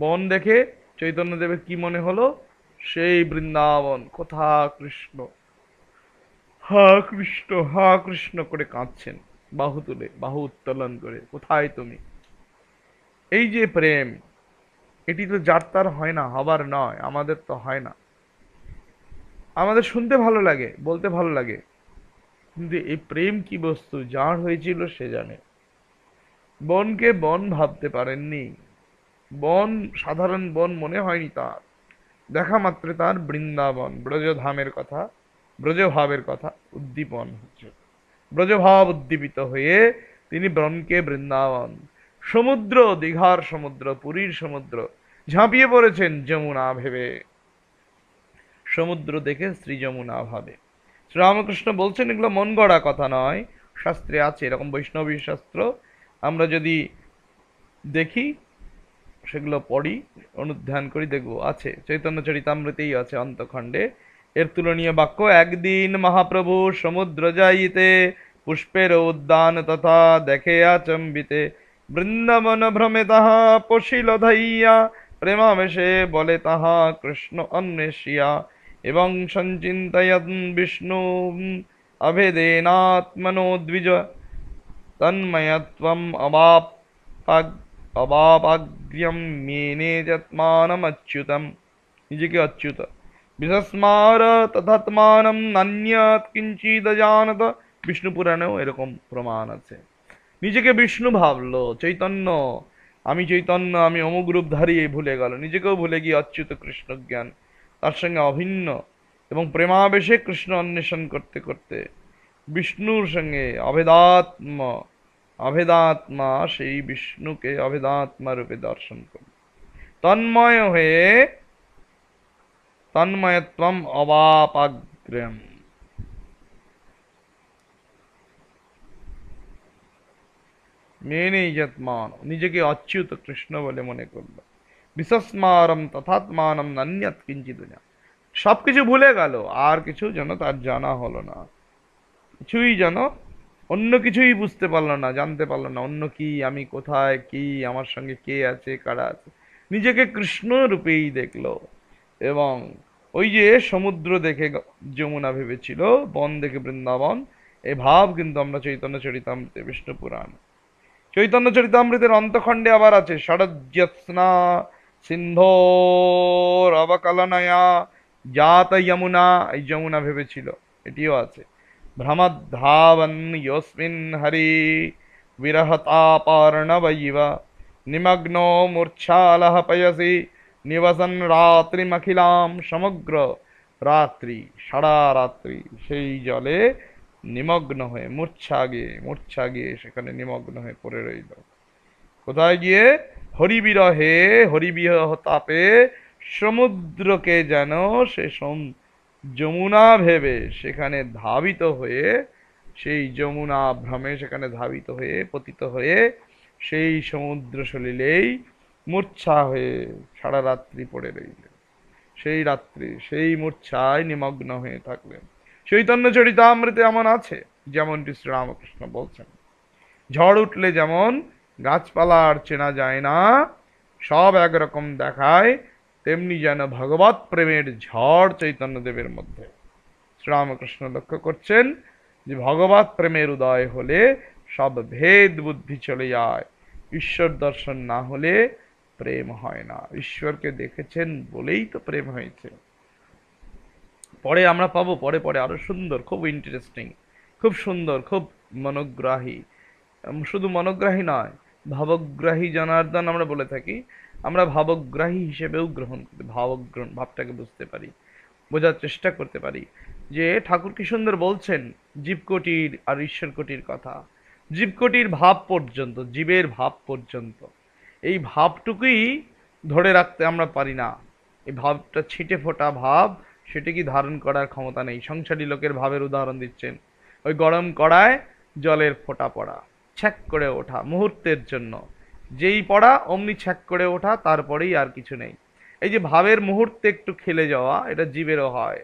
বন দেখে চৈতন্যদেবের কি মনে হলো সেই বৃন্দাবন কোথা কৃষ্ণ হা কৃষ্ণ হা কৃষ্ণ করে কাঁদছেন বাহু তুলে বাহু উত্তোলন করে কোথায় তুমি এই যে প্রেম এটি তো যার তার হয় না হবার নয় আমাদের তো হয় না আমাদের শুনতে ভালো লাগে বলতে ভালো লাগে কিন্তু এই প্রেম কি বস্তু যার হয়েছিল সে জানে বনকে বন ভাবতে পারেননি বন সাধারণ বন মনে হয়নি তার দেখা মাত্রে তার বৃন্দাবন ব্রজধামের কথা ব্রজভাবের কথা উদ্দীপন হচ্ছে ব্রজভাব উদ্দীপিত হয়ে তিনি ব্রণকে বৃন্দাবন সমুদ্র দীঘার সমুদ্র পুরীর সমুদ্র ঝাঁপিয়ে পড়েছেন যমুনা ভেবে সমুদ্র দেখে শ্রী যমুনা ভাবে রামকৃষ্ণ বলছেন এগুলো মন গড়া কথা নয় শাস্ত্রে আছে এরকম বৈষ্ণবী শাস্ত্র আমরা যদি দেখি সেগুলো পড়ি অনুধ্যান করি দেখব আছে চৈতন্য চরিতামৃতেই আছে অন্তখণ্ডে এর তুলনীয় বাক্য একদিন মহাপ্রভু সমুদ্র যাইতে পুষ্পের উদ্যান তথা দেখে আচম্বিতে বৃন্দাবন ভ্রমে তাহা পশিল ধাইয়া প্রেমাবেশে বলে তাহা কৃষ্ণ অন্বেষিয়া এবং সঞ্চিন্তয় বিষ্ণু অভেদেনাত্মনো দ্বিজ তন্ময়ত্বম অবাপ অবাপাগ্র্যম মেনে যৎমানমচ্যুতম নিজেকে অচ্যুত বিষস্মার তথাত্মানম নান্যাত কিঞ্চিত জানত বিষ্ণু পুরাণেও এরকম প্রমাণ আছে নিজেকে বিষ্ণু ভাবলো চৈতন্য আমি চৈতন্য আমি অমুক রূপ ধারিয়ে ভুলে গেল নিজেকেও ভুলে গিয়ে অচ্যুত কৃষ্ণ জ্ঞান তার সঙ্গে অভিন্ন এবং প্রেমাবেশে কৃষ্ণ অন্বেষণ করতে করতে বিষ্ণুর সঙ্গে অভেদাত্ম অভেদাত্মা সেই বিষ্ণুকে অভেদাত্মা রূপে দর্শন করল তন্ময় হয়ে তন্ময়ত্বম অবাপাগ্রম মেনে যৎমান নিজেকে অচ্যুত কৃষ্ণ বলে মনে করল বিশ্বস্মারম তথাত্মানম নান্যাত কিঞ্চিত না সব কিছু ভুলে গেল আর কিছু যেন তার জানা হলো না কিছুই যেন অন্য কিছুই বুঝতে পারলো না জানতে পারলো না অন্য কি আমি কোথায় কি আমার সঙ্গে কে আছে কারা আছে নিজেকে কৃষ্ণ রূপেই দেখলো এবং ওই যে সমুদ্র দেখে যমুনা ভেবেছিল বন দেখে বৃন্দাবন এ ভাব কিন্তু আমরা চৈতন্য চরিতাম বিষ্ণু পুরাণ চৈতন্য চরিতামৃতের অন্তখণ্ডে আবার আছে ষড়জ্যোৎস্না সিন্ধোর অবকলনয়া জাত যমুনা এই যমুনা ভেবেছিল এটিও আছে ভ্রমধাবন হরি বিরহতাপার্ণবইব নিমগ্ন মূর্ছালহ পয়সি নিবসন রাত্রিমখিলাম সমগ্র রাত্রি সারা রাত্রি সেই জলে নিমগ্ন হয়ে মূর্ছা গিয়ে মূর্ছা গিয়ে সেখানে নিমগ্ন হয়ে পড়ে রইল কোথায় গিয়ে হরিবিরহে হরিবিরহ তাপে সমুদ্রকে যেন সে যমুনা ভেবে সেখানে ধাবিত হয়ে সেই যমুনা ভ্রমে সেখানে ধাবিত হয়ে পতিত হয়ে সেই সমুদ্র সলিলেই মূর্ছা হয়ে সারা রাত্রি পড়ে রইলেন সেই রাত্রি সেই মূর্ছায় নিমগ্ন হয়ে থাকলেন চৈতন্য চরিতামৃতে এমন আছে যেমনটি শ্রীরামকৃষ্ণ বলছেন ঝড় উঠলে যেমন গাছপালা আর চেনা যায় না সব একরকম দেখায় তেমনি যেন ভগবত প্রেমের ঝড় চৈতন্যদেবের মধ্যে শ্রীরামকৃষ্ণ লক্ষ্য করছেন যে ভগবত প্রেমের উদয় হলে সব ভেদ বুদ্ধি চলে যায় ঈশ্বর দর্শন না হলে প্রেম হয় না ঈশ্বরকে দেখেছেন বলেই তো প্রেম হয়েছে পরে আমরা পাবো পরে পরে আরও সুন্দর খুব ইন্টারেস্টিং খুব সুন্দর খুব মনোগ্রাহী শুধু মনোগ্রাহী নয় ভাবগ্রাহী জনার্দন আমরা বলে থাকি আমরা ভাবগ্রাহী হিসেবেও গ্রহণ করতে ভাবগ্রহণ ভাবটাকে বুঝতে পারি বোঝার চেষ্টা করতে পারি যে ঠাকুর কি সুন্দর বলছেন জীবকোটির আর ঈশ্বরকোটির কথা জীবকোটির ভাব পর্যন্ত জীবের ভাব পর্যন্ত এই ভাবটুকুই ধরে রাখতে আমরা পারি না এই ভাবটা ছিটে ফোটা ভাব সেটি কি ধারণ করার ক্ষমতা নেই সংসারী লোকের ভাবের উদাহরণ দিচ্ছেন ওই গরম কড়ায় জলের ফোঁটা পড়া ছ্যাক করে ওঠা মুহূর্তের জন্য যেই পড়া অমনি ছ্যাক করে ওঠা তারপরেই আর কিছু নেই এই যে ভাবের মুহূর্তে একটু খেলে যাওয়া এটা জীবেরও হয়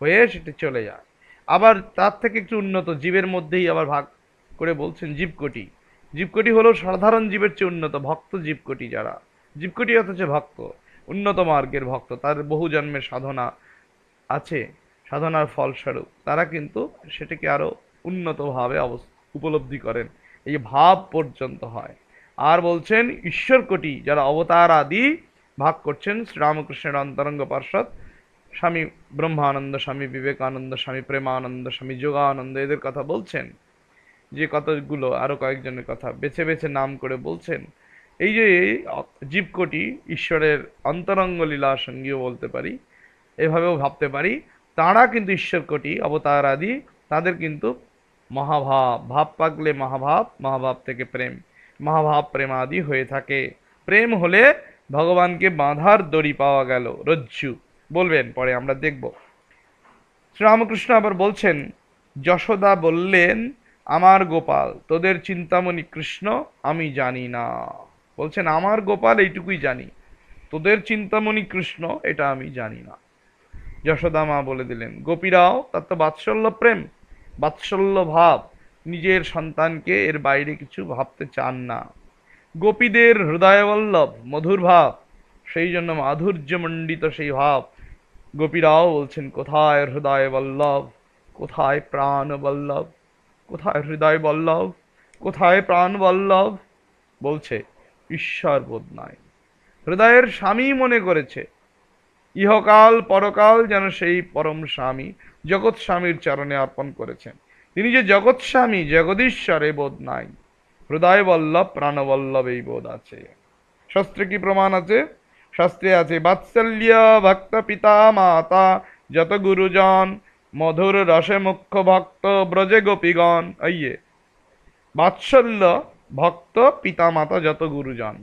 হয়ে সেটা চলে যায় আবার তার থেকে একটু উন্নত জীবের মধ্যেই আবার ভাগ করে বলছেন জীবকটি জীবকটি হলো সাধারণ জীবের চেয়ে উন্নত ভক্ত জীবকটি যারা জীবকটি অথচ ভক্ত উন্নত মার্গের ভক্ত তার বহু জন্মের সাধনা আছে সাধনার ফলস্বরূপ তারা কিন্তু সেটিকে আরও উন্নতভাবে অবস উপলব্ধি করেন এই ভাব পর্যন্ত হয় আর বলছেন ঈশ্বর কোটি যারা অবতার আদি ভাগ করছেন শ্রীরামকৃষ্ণের অন্তরঙ্গ পার্শ্বদ স্বামী ব্রহ্মানন্দ স্বামী বিবেকানন্দ স্বামী প্রেমানন্দ স্বামী যোগানন্দ এদের কথা বলছেন যে কতগুলো আরও কয়েকজনের কথা বেছে বেছে নাম করে বলছেন এই যে জীবকটি ঈশ্বরের অন্তরঙ্গ লীলা সঙ্গীও বলতে পারি এভাবেও ভাবতে পারি তাঁরা কিন্তু কোটি অবতার আদি তাদের কিন্তু মহাভাব ভাব পাকলে মহাভাব মহাভাব থেকে প্রেম মহাভাব প্রেম আদি হয়ে থাকে প্রেম হলে ভগবানকে বাঁধার দড়ি পাওয়া গেল রজ্জু বলবেন পরে আমরা দেখব শ্রীরামকৃষ্ণ আবার বলছেন যশোদা বললেন আমার গোপাল তোদের চিন্তামণি কৃষ্ণ আমি জানি না বলছেন আমার গোপাল এইটুকুই জানি তোদের চিন্তামণি কৃষ্ণ এটা আমি জানি না যশোদা মা বলে দিলেন গোপীরাও তার তো বাৎসল্য প্রেম বাৎসল্য ভাব নিজের সন্তানকে এর বাইরে কিছু ভাবতে চান না গোপীদের হৃদয়বল্লভ মধুর ভাব সেই জন্য মাধুর্যমণ্ডিত সেই ভাব গোপীরাও বলছেন কোথায় হৃদয় বল্লভ কোথায় প্রাণ বল্লভ কোথায় হৃদয় বল্লভ কোথায় প্রাণ বল্লভ বলছে ঈশ্বর বোধ নয় হৃদয়ের স্বামী মনে করেছে ইহকাল পরকাল যেন সেই পরম স্বামী জগৎ স্বামীর চরণে অর্পণ করেছেন তিনি যে জগৎ স্বামী জগদীশ্বরে বোধ নাই হৃদয় বল্লভ প্রাণবল্লভ এই বোধ আছে শাস্ত্রে কি প্রমাণ আছে শাস্ত্রে আছে বাৎসল্য ভক্ত পিতা মাতা যত গুরুজন মধুর রসে মুখ্য ভক্ত ব্রজে গোপীগণ অইয়ে বাৎসল্য ভক্ত পিতামাতা যত গুরুজন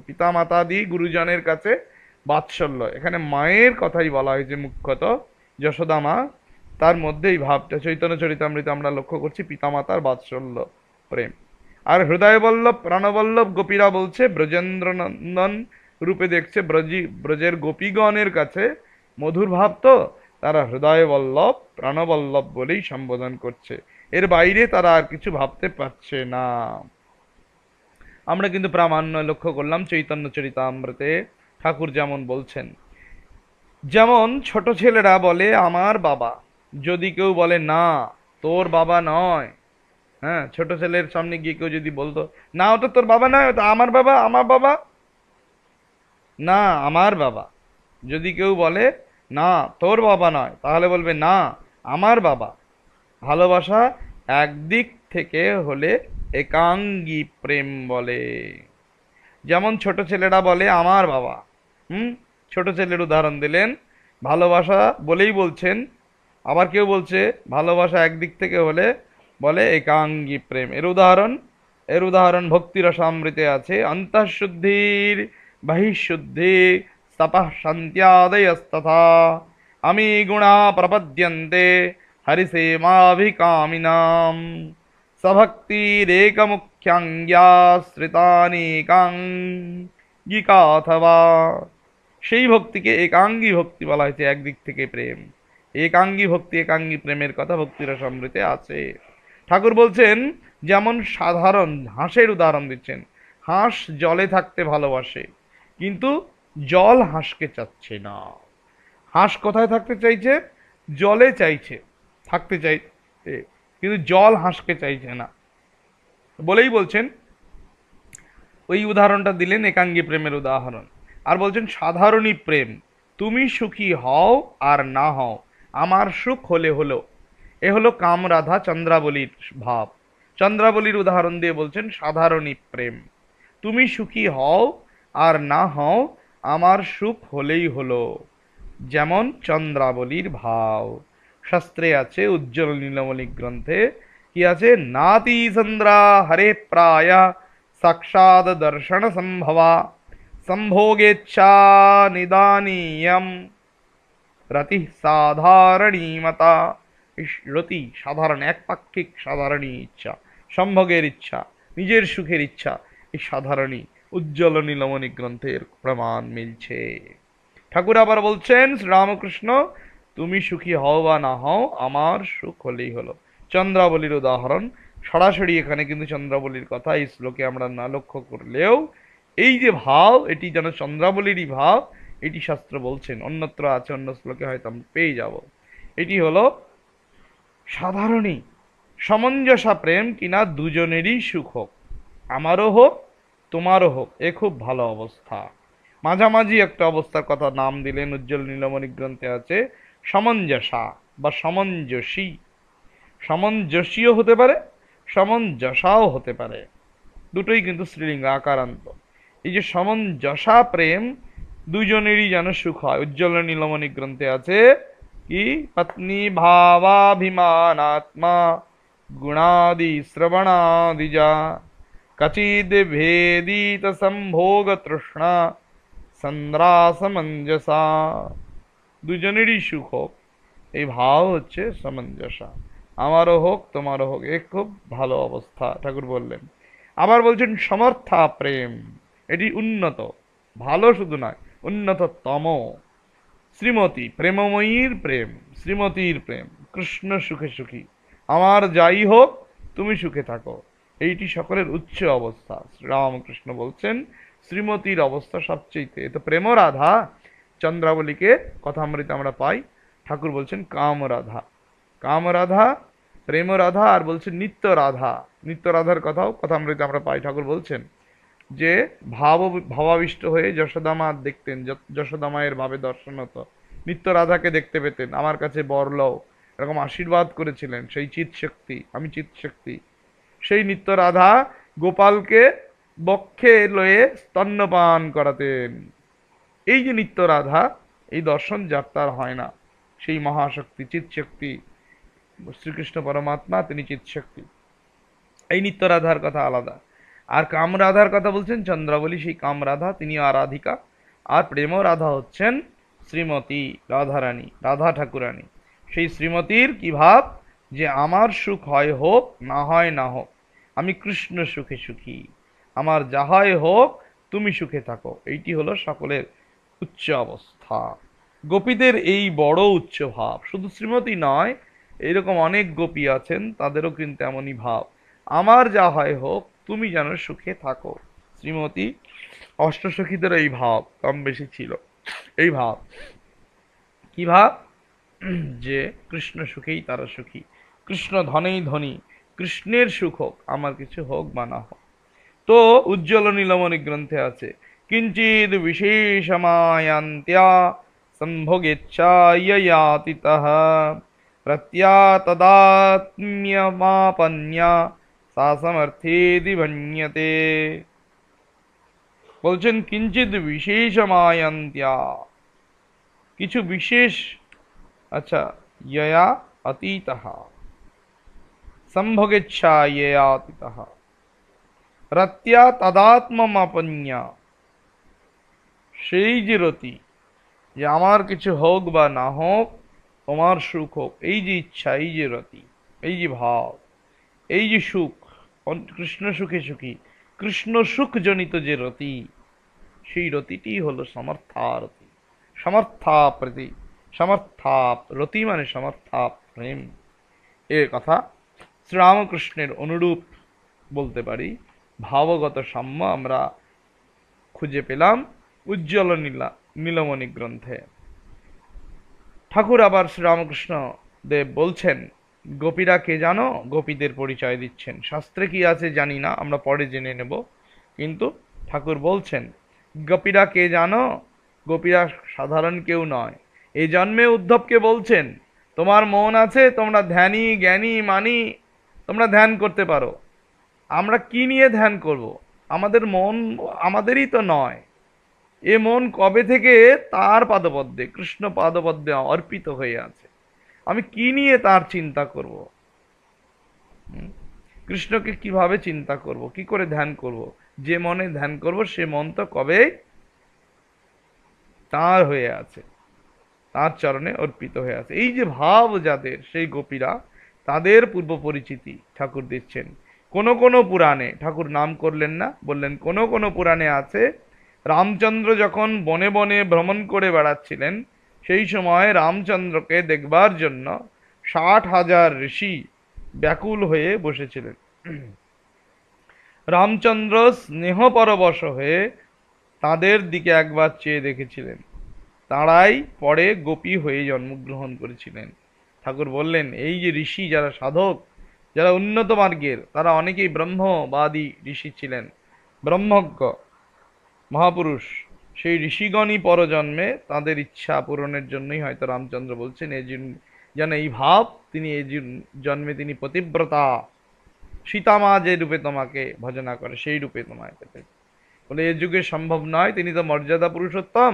দি গুরুজনের কাছে বাৎসল্য এখানে মায়ের কথাই বলা হয়েছে মুখ্যত যশোদা মা তার মধ্যেই ভাবটা চৈতন্য চরিতামৃত আমরা লক্ষ্য করছি পিতামাতার বাৎসল্য প্রেম আর হৃদয়বল্লভ প্রাণবল্লভ গোপীরা বলছে ব্রজেন্দ্রনন্দন রূপে দেখছে ব্রজি ব্রজের গোপীগণের কাছে মধুর ভাব তো তারা হৃদয়বল্লভ প্রাণবল্লভ বলেই সম্বোধন করছে এর বাইরে তারা আর কিছু ভাবতে পারছে না আমরা কিন্তু প্রামাণ্য লক্ষ্য করলাম চৈতন্য চরিতামৃতে ঠাকুর যেমন বলছেন যেমন ছোট ছেলেরা বলে আমার বাবা যদি কেউ বলে না তোর বাবা নয় হ্যাঁ ছোট ছেলের সামনে গিয়ে কেউ যদি বলতো না ওটা তোর বাবা নয় ওটা আমার বাবা আমার বাবা না আমার বাবা যদি কেউ বলে না তোর বাবা নয় তাহলে বলবে না আমার বাবা ভালোবাসা একদিক থেকে হলে একাঙ্গী প্রেম বলে যেমন ছোট ছেলেরা বলে আমার বাবা হুম ছোট ছেলের উদাহরণ দিলেন ভালোবাসা বলেই বলছেন আবার কেউ বলছে ভালোবাসা একদিক থেকে হলে বলে একাঙ্গী প্রেম এর উদাহরণ এর উদাহরণ ভক্তিরসামৃতে আছে অন্তঃশুদ্ধির বহিঃশুদ্ধি তপঃ শান্ত্যাদয়স্তথা আমি গুণা প্রপদ্যন্তে হরিসেমাভিকামিনাম সভক্তিরেকমুখ্যাঙ্গ্যা শ্রিতানীকাঙ্গিকাথবা সেই ভক্তিকে একাঙ্গী ভক্তি বলা হয়েছে একদিক থেকে প্রেম একাঙ্গী ভক্তি একাঙ্গী প্রেমের কথা ভক্তিরা সমৃতে আছে ঠাকুর বলছেন যেমন সাধারণ হাঁসের উদাহরণ দিচ্ছেন হাঁস জলে থাকতে ভালোবাসে কিন্তু জল হাঁসকে চাচ্ছে না হাঁস কোথায় থাকতে চাইছে জলে চাইছে থাকতে চাই কিন্তু জল হাঁসকে চাইছে না বলেই বলছেন ওই উদাহরণটা দিলেন একাঙ্গী প্রেমের উদাহরণ আর বলছেন সাধারণই প্রেম তুমি সুখী হও আর না হও আমার সুখ হলে হলো এ হলো কামরাধা চন্দ্রাবলীর ভাব চন্দ্রাবলীর উদাহরণ দিয়ে বলছেন সাধারণই প্রেম তুমি সুখী হও আর না হও আমার সুখ হলেই হলো যেমন চন্দ্রাবলীর ভাব শাস্ত্রে আছে উজ্জ্বল নীলমণিক গ্রন্থে কি আছে নাতি চন্দ্রা হরে প্রায় সাক্ষাৎ দর্শন সম্ভবা संभोगेच्छा निदानीयम রতি সাধারণীমতা রতি সাধারণ একপাক্ষিক সাধারণী ইচ্ছা সম্ভোগের ইচ্ছা নিজের সুখের ইচ্ছা এই সাধারণী উজ্জ্বল নীলমণি গ্রন্থের প্রমাণ মিলছে ঠাকুর আবার বলছেন শ্রীরামকৃষ্ণ তুমি সুখী হও বা না হও আমার সুখ হলেই হলো চন্দ্রাবলীর উদাহরণ সরাসরি এখানে কিন্তু চন্দ্রাবলীর কথা এই শ্লোকে আমরা না লক্ষ্য করলেও এই যে ভাব এটি যেন চন্দ্রাবলীরই ভাব এটি শাস্ত্র বলছেন অন্যত্র আছে অন্য শ্লোকে হয়তো আমরা পেয়ে যাব এটি হলো সাধারণই সমঞ্জসা প্রেম কিনা দুজনেরই সুখ হোক আমারও হোক তোমারও হোক এ খুব ভালো অবস্থা মাঝামাঝি একটা অবস্থার কথা নাম দিলেন উজ্জ্বল নীলমণি গ্রন্থে আছে সমঞ্জসা বা সমঞ্জসী সমঞ্জসীও হতে পারে সমঞ্জসাও হতে পারে দুটোই কিন্তু শ্রীলিঙ্গ আকারান্ত এই যে সমঞ্জসা প্রেম দুজনেরই যেন সুখ হয় উজ্জ্বল নীলমণি গ্রন্থে আছে কি পত্নী ভাবাভিমান আত্মা গুণাদি শ্রবণাদিজা কচিদ ভেদিত সম্ভোগ তৃষ্ণা সন্দ্রাসমঞ্জসা দুজনেরই সুখ হোক এই ভাব হচ্ছে সামঞ্জসা আমারও হোক তোমারও হোক এ খুব ভালো অবস্থা ঠাকুর বললেন আবার বলছেন সমর্থা প্রেম এটি উন্নত ভালো শুধু নয় উন্নততম শ্রীমতী প্রেমময়ীর প্রেম শ্রীমতীর প্রেম কৃষ্ণ সুখে সুখী আমার যাই হোক তুমি সুখে থাকো এইটি সকলের উচ্চ অবস্থা শ্রীরামকৃষ্ণ বলছেন শ্রীমতীর অবস্থা সবচেয়েতে তো প্রেম রাধা চন্দ্রাবলীকে কথামৃত আমরা পাই ঠাকুর বলছেন কাম রাধা কাম রাধা প্রেম রাধা আর বলছেন নিত্য রাধা নিত্য রাধার কথাও কথামৃত আমরা পাই ঠাকুর বলছেন যে ভাব ভাবাবিষ্ট হয়ে যশোদামা দেখতেন যশোদামায়ের ভাবে দর্শন হতো নিত্য রাধাকে দেখতে পেতেন আমার কাছে বর এরকম আশীর্বাদ করেছিলেন সেই চিৎ শক্তি আমি চিত শক্তি সেই নিত্য রাধা গোপালকে বক্ষে লয়ে স্তন্যপান করাতেন এই যে নিত্য রাধা এই দর্শন যাত্রার হয় না সেই মহাশক্তি চিৎ শক্তি শ্রীকৃষ্ণ পরমাত্মা তিনি চিৎ শক্তি এই নিত্য রাধার কথা আলাদা আর কামরাধার কথা বলছেন চন্দ্রাবলী সেই কামরাধা তিনি আরাধিকা আর প্রেম রাধা হচ্ছেন শ্রীমতী রাধারানী রাধা ঠাকুরানী সেই শ্রীমতীর কি ভাব যে আমার সুখ হয় হোক না হয় না হোক আমি কৃষ্ণ সুখে সুখী আমার যাহাই হোক তুমি সুখে থাকো এইটি হলো সকলের উচ্চ অবস্থা গোপীদের এই বড় উচ্চ ভাব শুধু শ্রীমতী নয় এরকম অনেক গোপী আছেন তাদেরও কিন্তু এমনই ভাব আমার যা হয় হোক তুমি যেন সুখে থাকো শ্রীমতী অষ্টসখীদের এই ভাব কম বেশি ছিল এই ভাব কি ভাব যে কৃষ্ণ সুখেই তারা সুখী কৃষ্ণ ধনেই ধনী কৃষ্ণের সুখ হোক আমার কিছু হোক বা না হোক তো উজ্জ্বল নীলমণি গ্রন্থে আছে বিশেষ বিশেষমায়ান্ত্যা সম্ভোগেচ্ছায়াতিত প্রত্যা তদাত্ম্যমাপন্যা सासमर्थेति भन्यते बोलचन किंचित विशेष मायंत्या किचु विशेष अच्छा यया अतीतः संभगेच्छा यया अतीतः रत्या तदात्ममापन्या श्री जिरति जे आमार किछु होग बा ना हो तोमार सुख हो एई जी इच्छा एई जी रति भाव एई जी কৃষ্ণ সুখে সুখী কৃষ্ণ সুখজনিত যে রতি সেই রতিটি হলো সমর্থারতি সমর্থাপ্রতি সমর্থা রতি মানে সমর্থা প্রেম এ কথা শ্রীরামকৃষ্ণের অনুরূপ বলতে পারি ভাবগত সাম্য আমরা খুঁজে পেলাম উজ্জ্বল নীলা নীলমণি গ্রন্থে ঠাকুর আবার শ্রীরামকৃষ্ণ দেব বলছেন গোপীরা কে জানো গোপীদের পরিচয় দিচ্ছেন শাস্ত্রে কি আছে জানি না আমরা পরে জেনে নেব কিন্তু ঠাকুর বলছেন গোপীরা কে জানো গোপীরা সাধারণ কেউ নয় এই জন্মে উদ্ধবকে বলছেন তোমার মন আছে তোমরা ধ্যানী জ্ঞানী মানি তোমরা ধ্যান করতে পারো আমরা কি নিয়ে ধ্যান করব। আমাদের মন আমাদেরই তো নয় এ মন কবে থেকে তার পাদপদ্মে কৃষ্ণ পাদপদ্মে অর্পিত হয়ে আছে আমি কি নিয়ে তার চিন্তা করব কৃষ্ণকে কিভাবে চিন্তা করব কি করে ধ্যান করব যে মনে ধ্যান করব সে মন তো কবে তার হয়ে আছে তার চরণে অর্পিত হয়ে আছে এই যে ভাব যাদের সেই গোপীরা তাদের পূর্ব পরিচিতি ঠাকুর দিচ্ছেন কোনো কোনো পুরাণে ঠাকুর নাম করলেন না বললেন কোনো কোনো পুরাণে আছে রামচন্দ্র যখন বনে বনে ভ্রমণ করে বেড়াচ্ছিলেন সেই সময় রামচন্দ্রকে দেখবার জন্য ষাট হাজার ঋষি ব্যাকুল হয়ে বসেছিলেন রামচন্দ্র স্নেহপরবশ হয়ে তাদের দিকে একবার চেয়ে দেখেছিলেন তারাই পরে গোপী হয়ে জন্মগ্রহণ করেছিলেন ঠাকুর বললেন এই যে ঋষি যারা সাধক যারা উন্নত মার্গের তারা অনেকেই ব্রহ্মবাদী ঋষি ছিলেন ব্রহ্মজ্ঞ মহাপুরুষ সেই ঋষিগণই পরজন্মে তাদের ইচ্ছা পূরণের জন্যই হয়তো রামচন্দ্র বলছেন এই যেন এই ভাব তিনি এই জন্মে তিনি পতিব্রতা সীতামা যে রূপে তোমাকে ভজনা করে সেই রূপে তোমায় পেতে বলে এ যুগে সম্ভব নয় তিনি তো মর্যাদা পুরুষোত্তম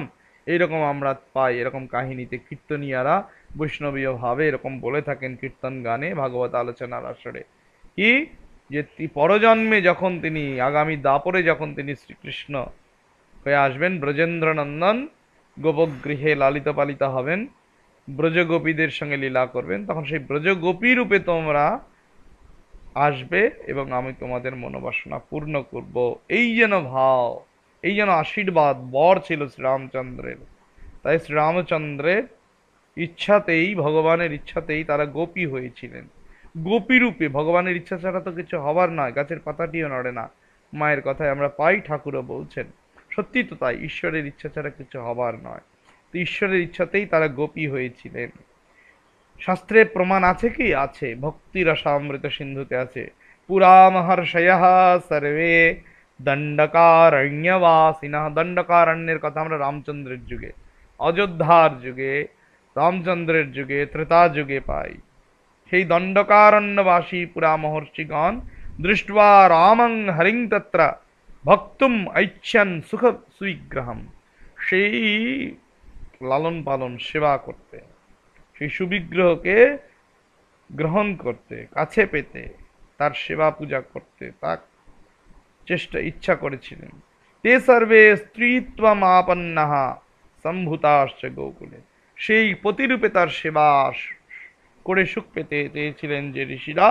এইরকম আমরা পাই এরকম কাহিনীতে কীর্তনিয়ারা বৈষ্ণবীয় ভাবে এরকম বলে থাকেন কীর্তন গানে ভাগবত আলোচনার আসরে কি যে পরজন্মে যখন তিনি আগামী দাপরে যখন তিনি শ্রীকৃষ্ণ হয়ে আসবেন ব্রজেন্দ্রনন্দন গোপগৃহে লালিত পালিত হবেন ব্রজগোপীদের সঙ্গে লীলা করবেন তখন সেই ব্রজগোপী রূপে তোমরা আসবে এবং আমি তোমাদের মনোবাসনা পূর্ণ করব এই যেন ভাও এই যেন আশীর্বাদ বর ছিল শ্রীরামচন্দ্রের তাই শ্রীরামচন্দ্রের ইচ্ছাতেই ভগবানের ইচ্ছাতেই তারা গোপী হয়েছিলেন গোপী রূপে ভগবানের ইচ্ছা ছাড়া তো কিছু হবার নয় গাছের পাতাটিও নড়ে না মায়ের কথায় আমরা পাই ঠাকুরও বলছেন সত্যি তো তাই ঈশ্বরের ইচ্ছা ছাড়া কিছু হবার নয় তো ঈশ্বরের ইচ্ছাতেই তারা গোপী হয়েছিলেন শাস্ত্রে প্রমাণ আছে কি আছে ভক্তির অসামৃত সিন্ধুতে আছে পুরা মহর্ষয় সর্বে দণ্ডকারণ্যবাসিনা দণ্ডকারণ্যের কথা আমরা রামচন্দ্রের যুগে অযোধ্যার যুগে রামচন্দ্রের যুগে ত্রেতা যুগে পাই সেই দণ্ডকারণ্যবাসী পুরা মহর্ষিগণ দৃষ্টা রামং হরিং তত্রা ভক্তম ঐচ্ছান সুখ সুবিগ্রহম সেই লালন পালন সেবা করতে সেই সুবিগ্রহকে গ্রহণ করতে কাছে পেতে তার সেবা পূজা করতে তার চেষ্টা ইচ্ছা করেছিলেন তে সর্বে স্ত্রীত্বম আপনাহা সম্ভূতাশ্চ গোকুলে সেই প্রতিরূপে তার সেবা করে সুখ পেতে চেয়েছিলেন যে ঋষিরা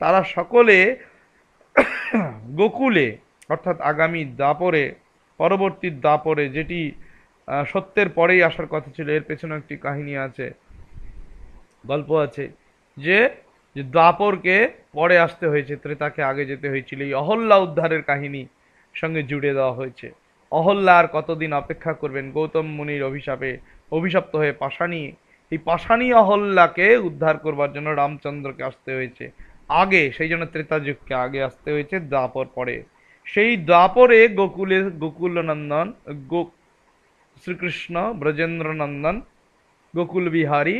তারা সকলে গোকুলে অর্থাৎ আগামী দাপরে পরবর্তী দাপরে যেটি সত্যের পরেই আসার কথা ছিল এর পেছনে একটি কাহিনী আছে গল্প আছে যে দাপরকে পরে আসতে হয়েছে ত্রেতাকে আগে যেতে হয়েছিল এই অহল্লা উদ্ধারের কাহিনী সঙ্গে জুড়ে দেওয়া হয়েছে অহল্লা আর কতদিন অপেক্ষা করবেন গৌতম মুনির অভিশাপে অভিশপ্ত হয়ে পাশানি এই পাশানি অহল্লাকে উদ্ধার করবার জন্য রামচন্দ্রকে আসতে হয়েছে আগে সেই জন্য ত্রেতাযুগকে আগে আসতে হয়েছে দাপর পরে সেই দ্বাপরে গোকুলে গোকুলনন্দন গো শ্রীকৃষ্ণ ব্রজেন্দ্রনন্দন গোকুল বিহারী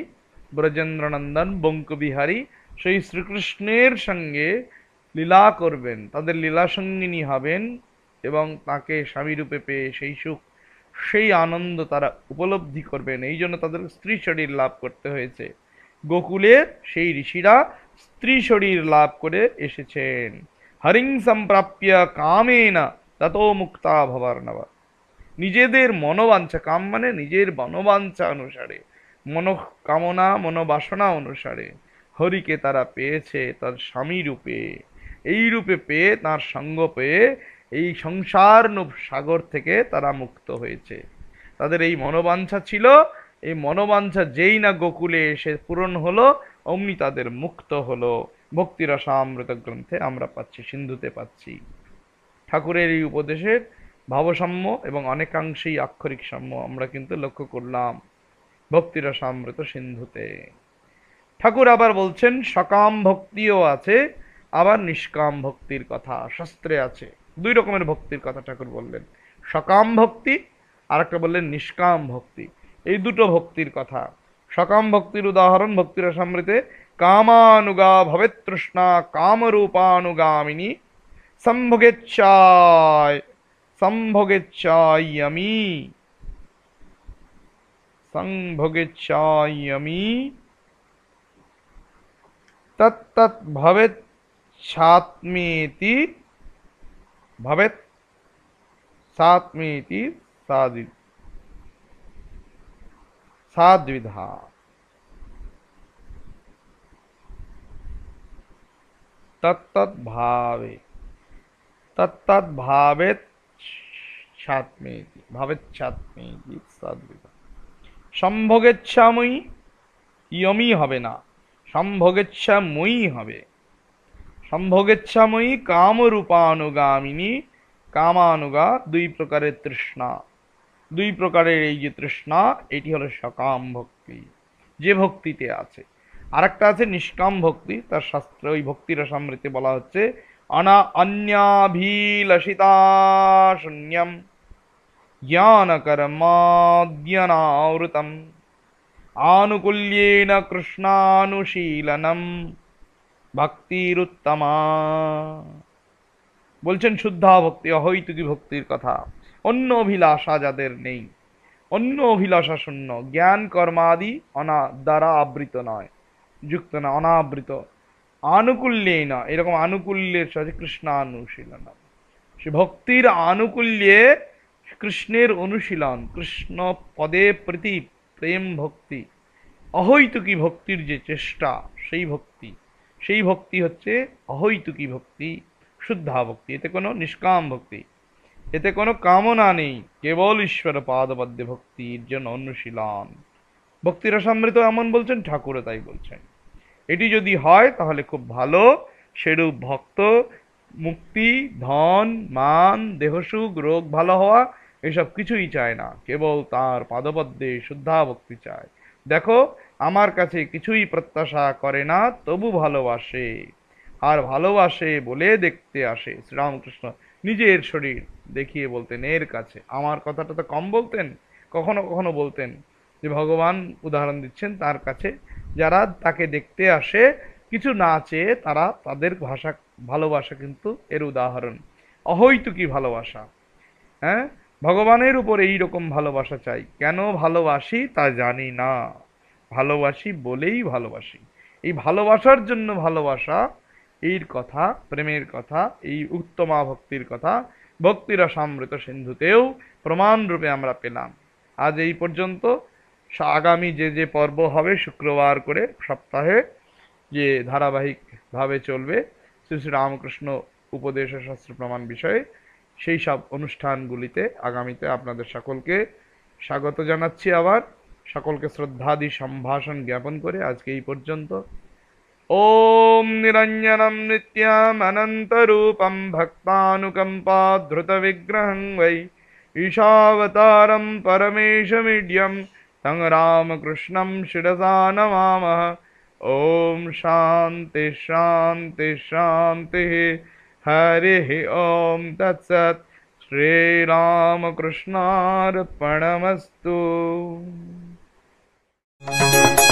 ব্রজেন্দ্রনন্দন বঙ্কবিহারী সেই শ্রীকৃষ্ণের সঙ্গে লীলা করবেন তাদের লীলা সঙ্গিনী হবেন এবং তাকে স্বামীরূপে পেয়ে সেই সুখ সেই আনন্দ তারা উপলব্ধি করবেন এই জন্য তাদের স্ত্রী শরীর লাভ করতে হয়েছে গোকুলের সেই ঋষিরা স্ত্রী শরীর লাভ করে এসেছেন হরিং সম্প্রাপ্য কামেন তত মুক্তা ভবার্ণব নিজেদের মনোবাঞ্ছা কাম মানে নিজের মনোবাঞ্ছা অনুসারে মনোকামনা মনোবাসনা অনুসারে হরিকে তারা পেয়েছে তার স্বামী রূপে এই রূপে পেয়ে তার সঙ্গ পেয়ে এই সংসার সাগর থেকে তারা মুক্ত হয়েছে তাদের এই মনোবাঞ্ছা ছিল এই মনোবাঞ্ছা যেই না গোকুলে এসে পূরণ হলো অমনি তাদের মুক্ত হলো ভক্তিরসামৃত গ্রন্থে আমরা পাচ্ছি সিন্ধুতে পাচ্ছি ঠাকুরের এই উপদেশের ভাবসাম্য এবং অনেকাংশেই আক্ষরিক সাম্য আমরা কিন্তু লক্ষ্য করলাম ভক্তিরসামৃত সিন্ধুতে ঠাকুর আবার বলছেন সকাম ভক্তিও আছে আবার নিষ্কাম ভক্তির কথা শাস্ত্রে আছে দুই রকমের ভক্তির কথা ঠাকুর বললেন সকাম ভক্তি আর একটা বললেন নিষ্কাম ভক্তি এই দুটো ভক্তির কথা সকাম ভক্তির উদাহরণ ভক্তিরসামৃতে कामानुगा भवेत्तृष्णा कामरूपानुगामिनी संभोगेच्छाय संभोगेच्छायमी संभोगेच्छायमी तत्तत् भवेच्छात्मेति भवेत् सात्मेति साधि साद्विधा তত্তদ্ভাবে তত্তদ্ভাবে ছাত্মেতি ভাবেচ্ছাত্মেতি সাদ্বিতা সম্ভোগেচ্ছাময়ী ইয়মই হবে না সম্ভোগেচ্ছাময়ী হবে সম্ভোগেচ্ছাময়ী কামরূপানুগামিনী কামানুগা দুই প্রকারের তৃষ্ণা দুই প্রকারের এই যে তৃষ্ণা এটি হলো সকাম ভক্তি যে ভক্তিতে আছে আর একটা আছে নিষ্কাম ভক্তি তার শাস্ত্রে ওই ভক্তির সামৃতি বলা হচ্ছে অনা অন্যাভিলষিতা শূন্যম আনুকূল্যেন কৃষ্ণানুশীলনম ভক্তিরুত্তমা বলছেন শুদ্ধা ভক্তি অহৈতুকী ভক্তির কথা অন্য অভিলাষা যাদের নেই অন্য অভিলাষা শূন্য জ্ঞান কর্মাদি অনা দ্বারা আবৃত নয় যুক্ত না অনাবৃত আনুকূল্যেই না এরকম আনুকূল্যের সাথে কৃষ্ণ অনুশীলন সে ভক্তির আনুকূল্যে কৃষ্ণের অনুশীলন কৃষ্ণ পদে প্রীতি প্রেম ভক্তি অহৈতুকী ভক্তির যে চেষ্টা সেই ভক্তি সেই ভক্তি হচ্ছে অহৈতুকী ভক্তি শুদ্ধা ভক্তি এতে কোনো নিষ্কাম ভক্তি এতে কোনো কামনা নেই কেবল ঈশ্বর পাদপদ্যে ভক্তির জন্য অনুশীলন ভক্তিরসামৃত এমন বলছেন ঠাকুরও তাই বলছেন এটি যদি হয় তাহলে খুব ভালো সেরূপ ভক্ত মুক্তি ধন মান দেহসুখ রোগ ভালো হওয়া এসব কিছুই চায় না কেবল তার পাদপদ্মে শুদ্ধা ভক্তি চায় দেখো আমার কাছে কিছুই প্রত্যাশা করে না তবু ভালোবাসে আর ভালোবাসে বলে দেখতে আসে শ্রীরামকৃষ্ণ নিজের শরীর দেখিয়ে বলতেন এর কাছে আমার কথাটা তো কম বলতেন কখনো কখনো বলতেন যে ভগবান উদাহরণ দিচ্ছেন তার কাছে যারা তাকে দেখতে আসে কিছু না চেয়ে তারা তাদের ভাষা ভালোবাসা কিন্তু এর উদাহরণ অহৈতুকী ভালোবাসা হ্যাঁ ভগবানের উপর এই রকম ভালোবাসা চাই কেন ভালোবাসি তা জানি না ভালোবাসি বলেই ভালোবাসি এই ভালোবাসার জন্য ভালোবাসা এর কথা প্রেমের কথা এই উত্তমা ভক্তির কথা ভক্তিরা সামৃত সিন্ধুতেও প্রমাণরূপে আমরা পেলাম আজ এই পর্যন্ত আগামী যে যে পর্ব হবে শুক্রবার করে সপ্তাহে যে ধারাবাহিকভাবে চলবে শ্রী শ্রী রামকৃষ্ণ উপদেশ শাস্ত্র প্রমাণ বিষয়ে সেই সব অনুষ্ঠানগুলিতে আগামীতে আপনাদের সকলকে স্বাগত জানাচ্ছি আবার সকলকে শ্রদ্ধাদি সম্ভাষণ জ্ঞাপন করে আজকে এই পর্যন্ত ওম ভক্তানুকম্পা ধ্রুত বিগ্রহং भक्तानुकम्पाधृतविग्रहं ঈশাবতারম পরমেশ মিডিয়াম रामकृष्णं शिरसा नमामः ॐ शान्ति शान्ति शान्तिः हरिः ॐ तत्सत् श्रीरामकृष्णार्पणमस्तु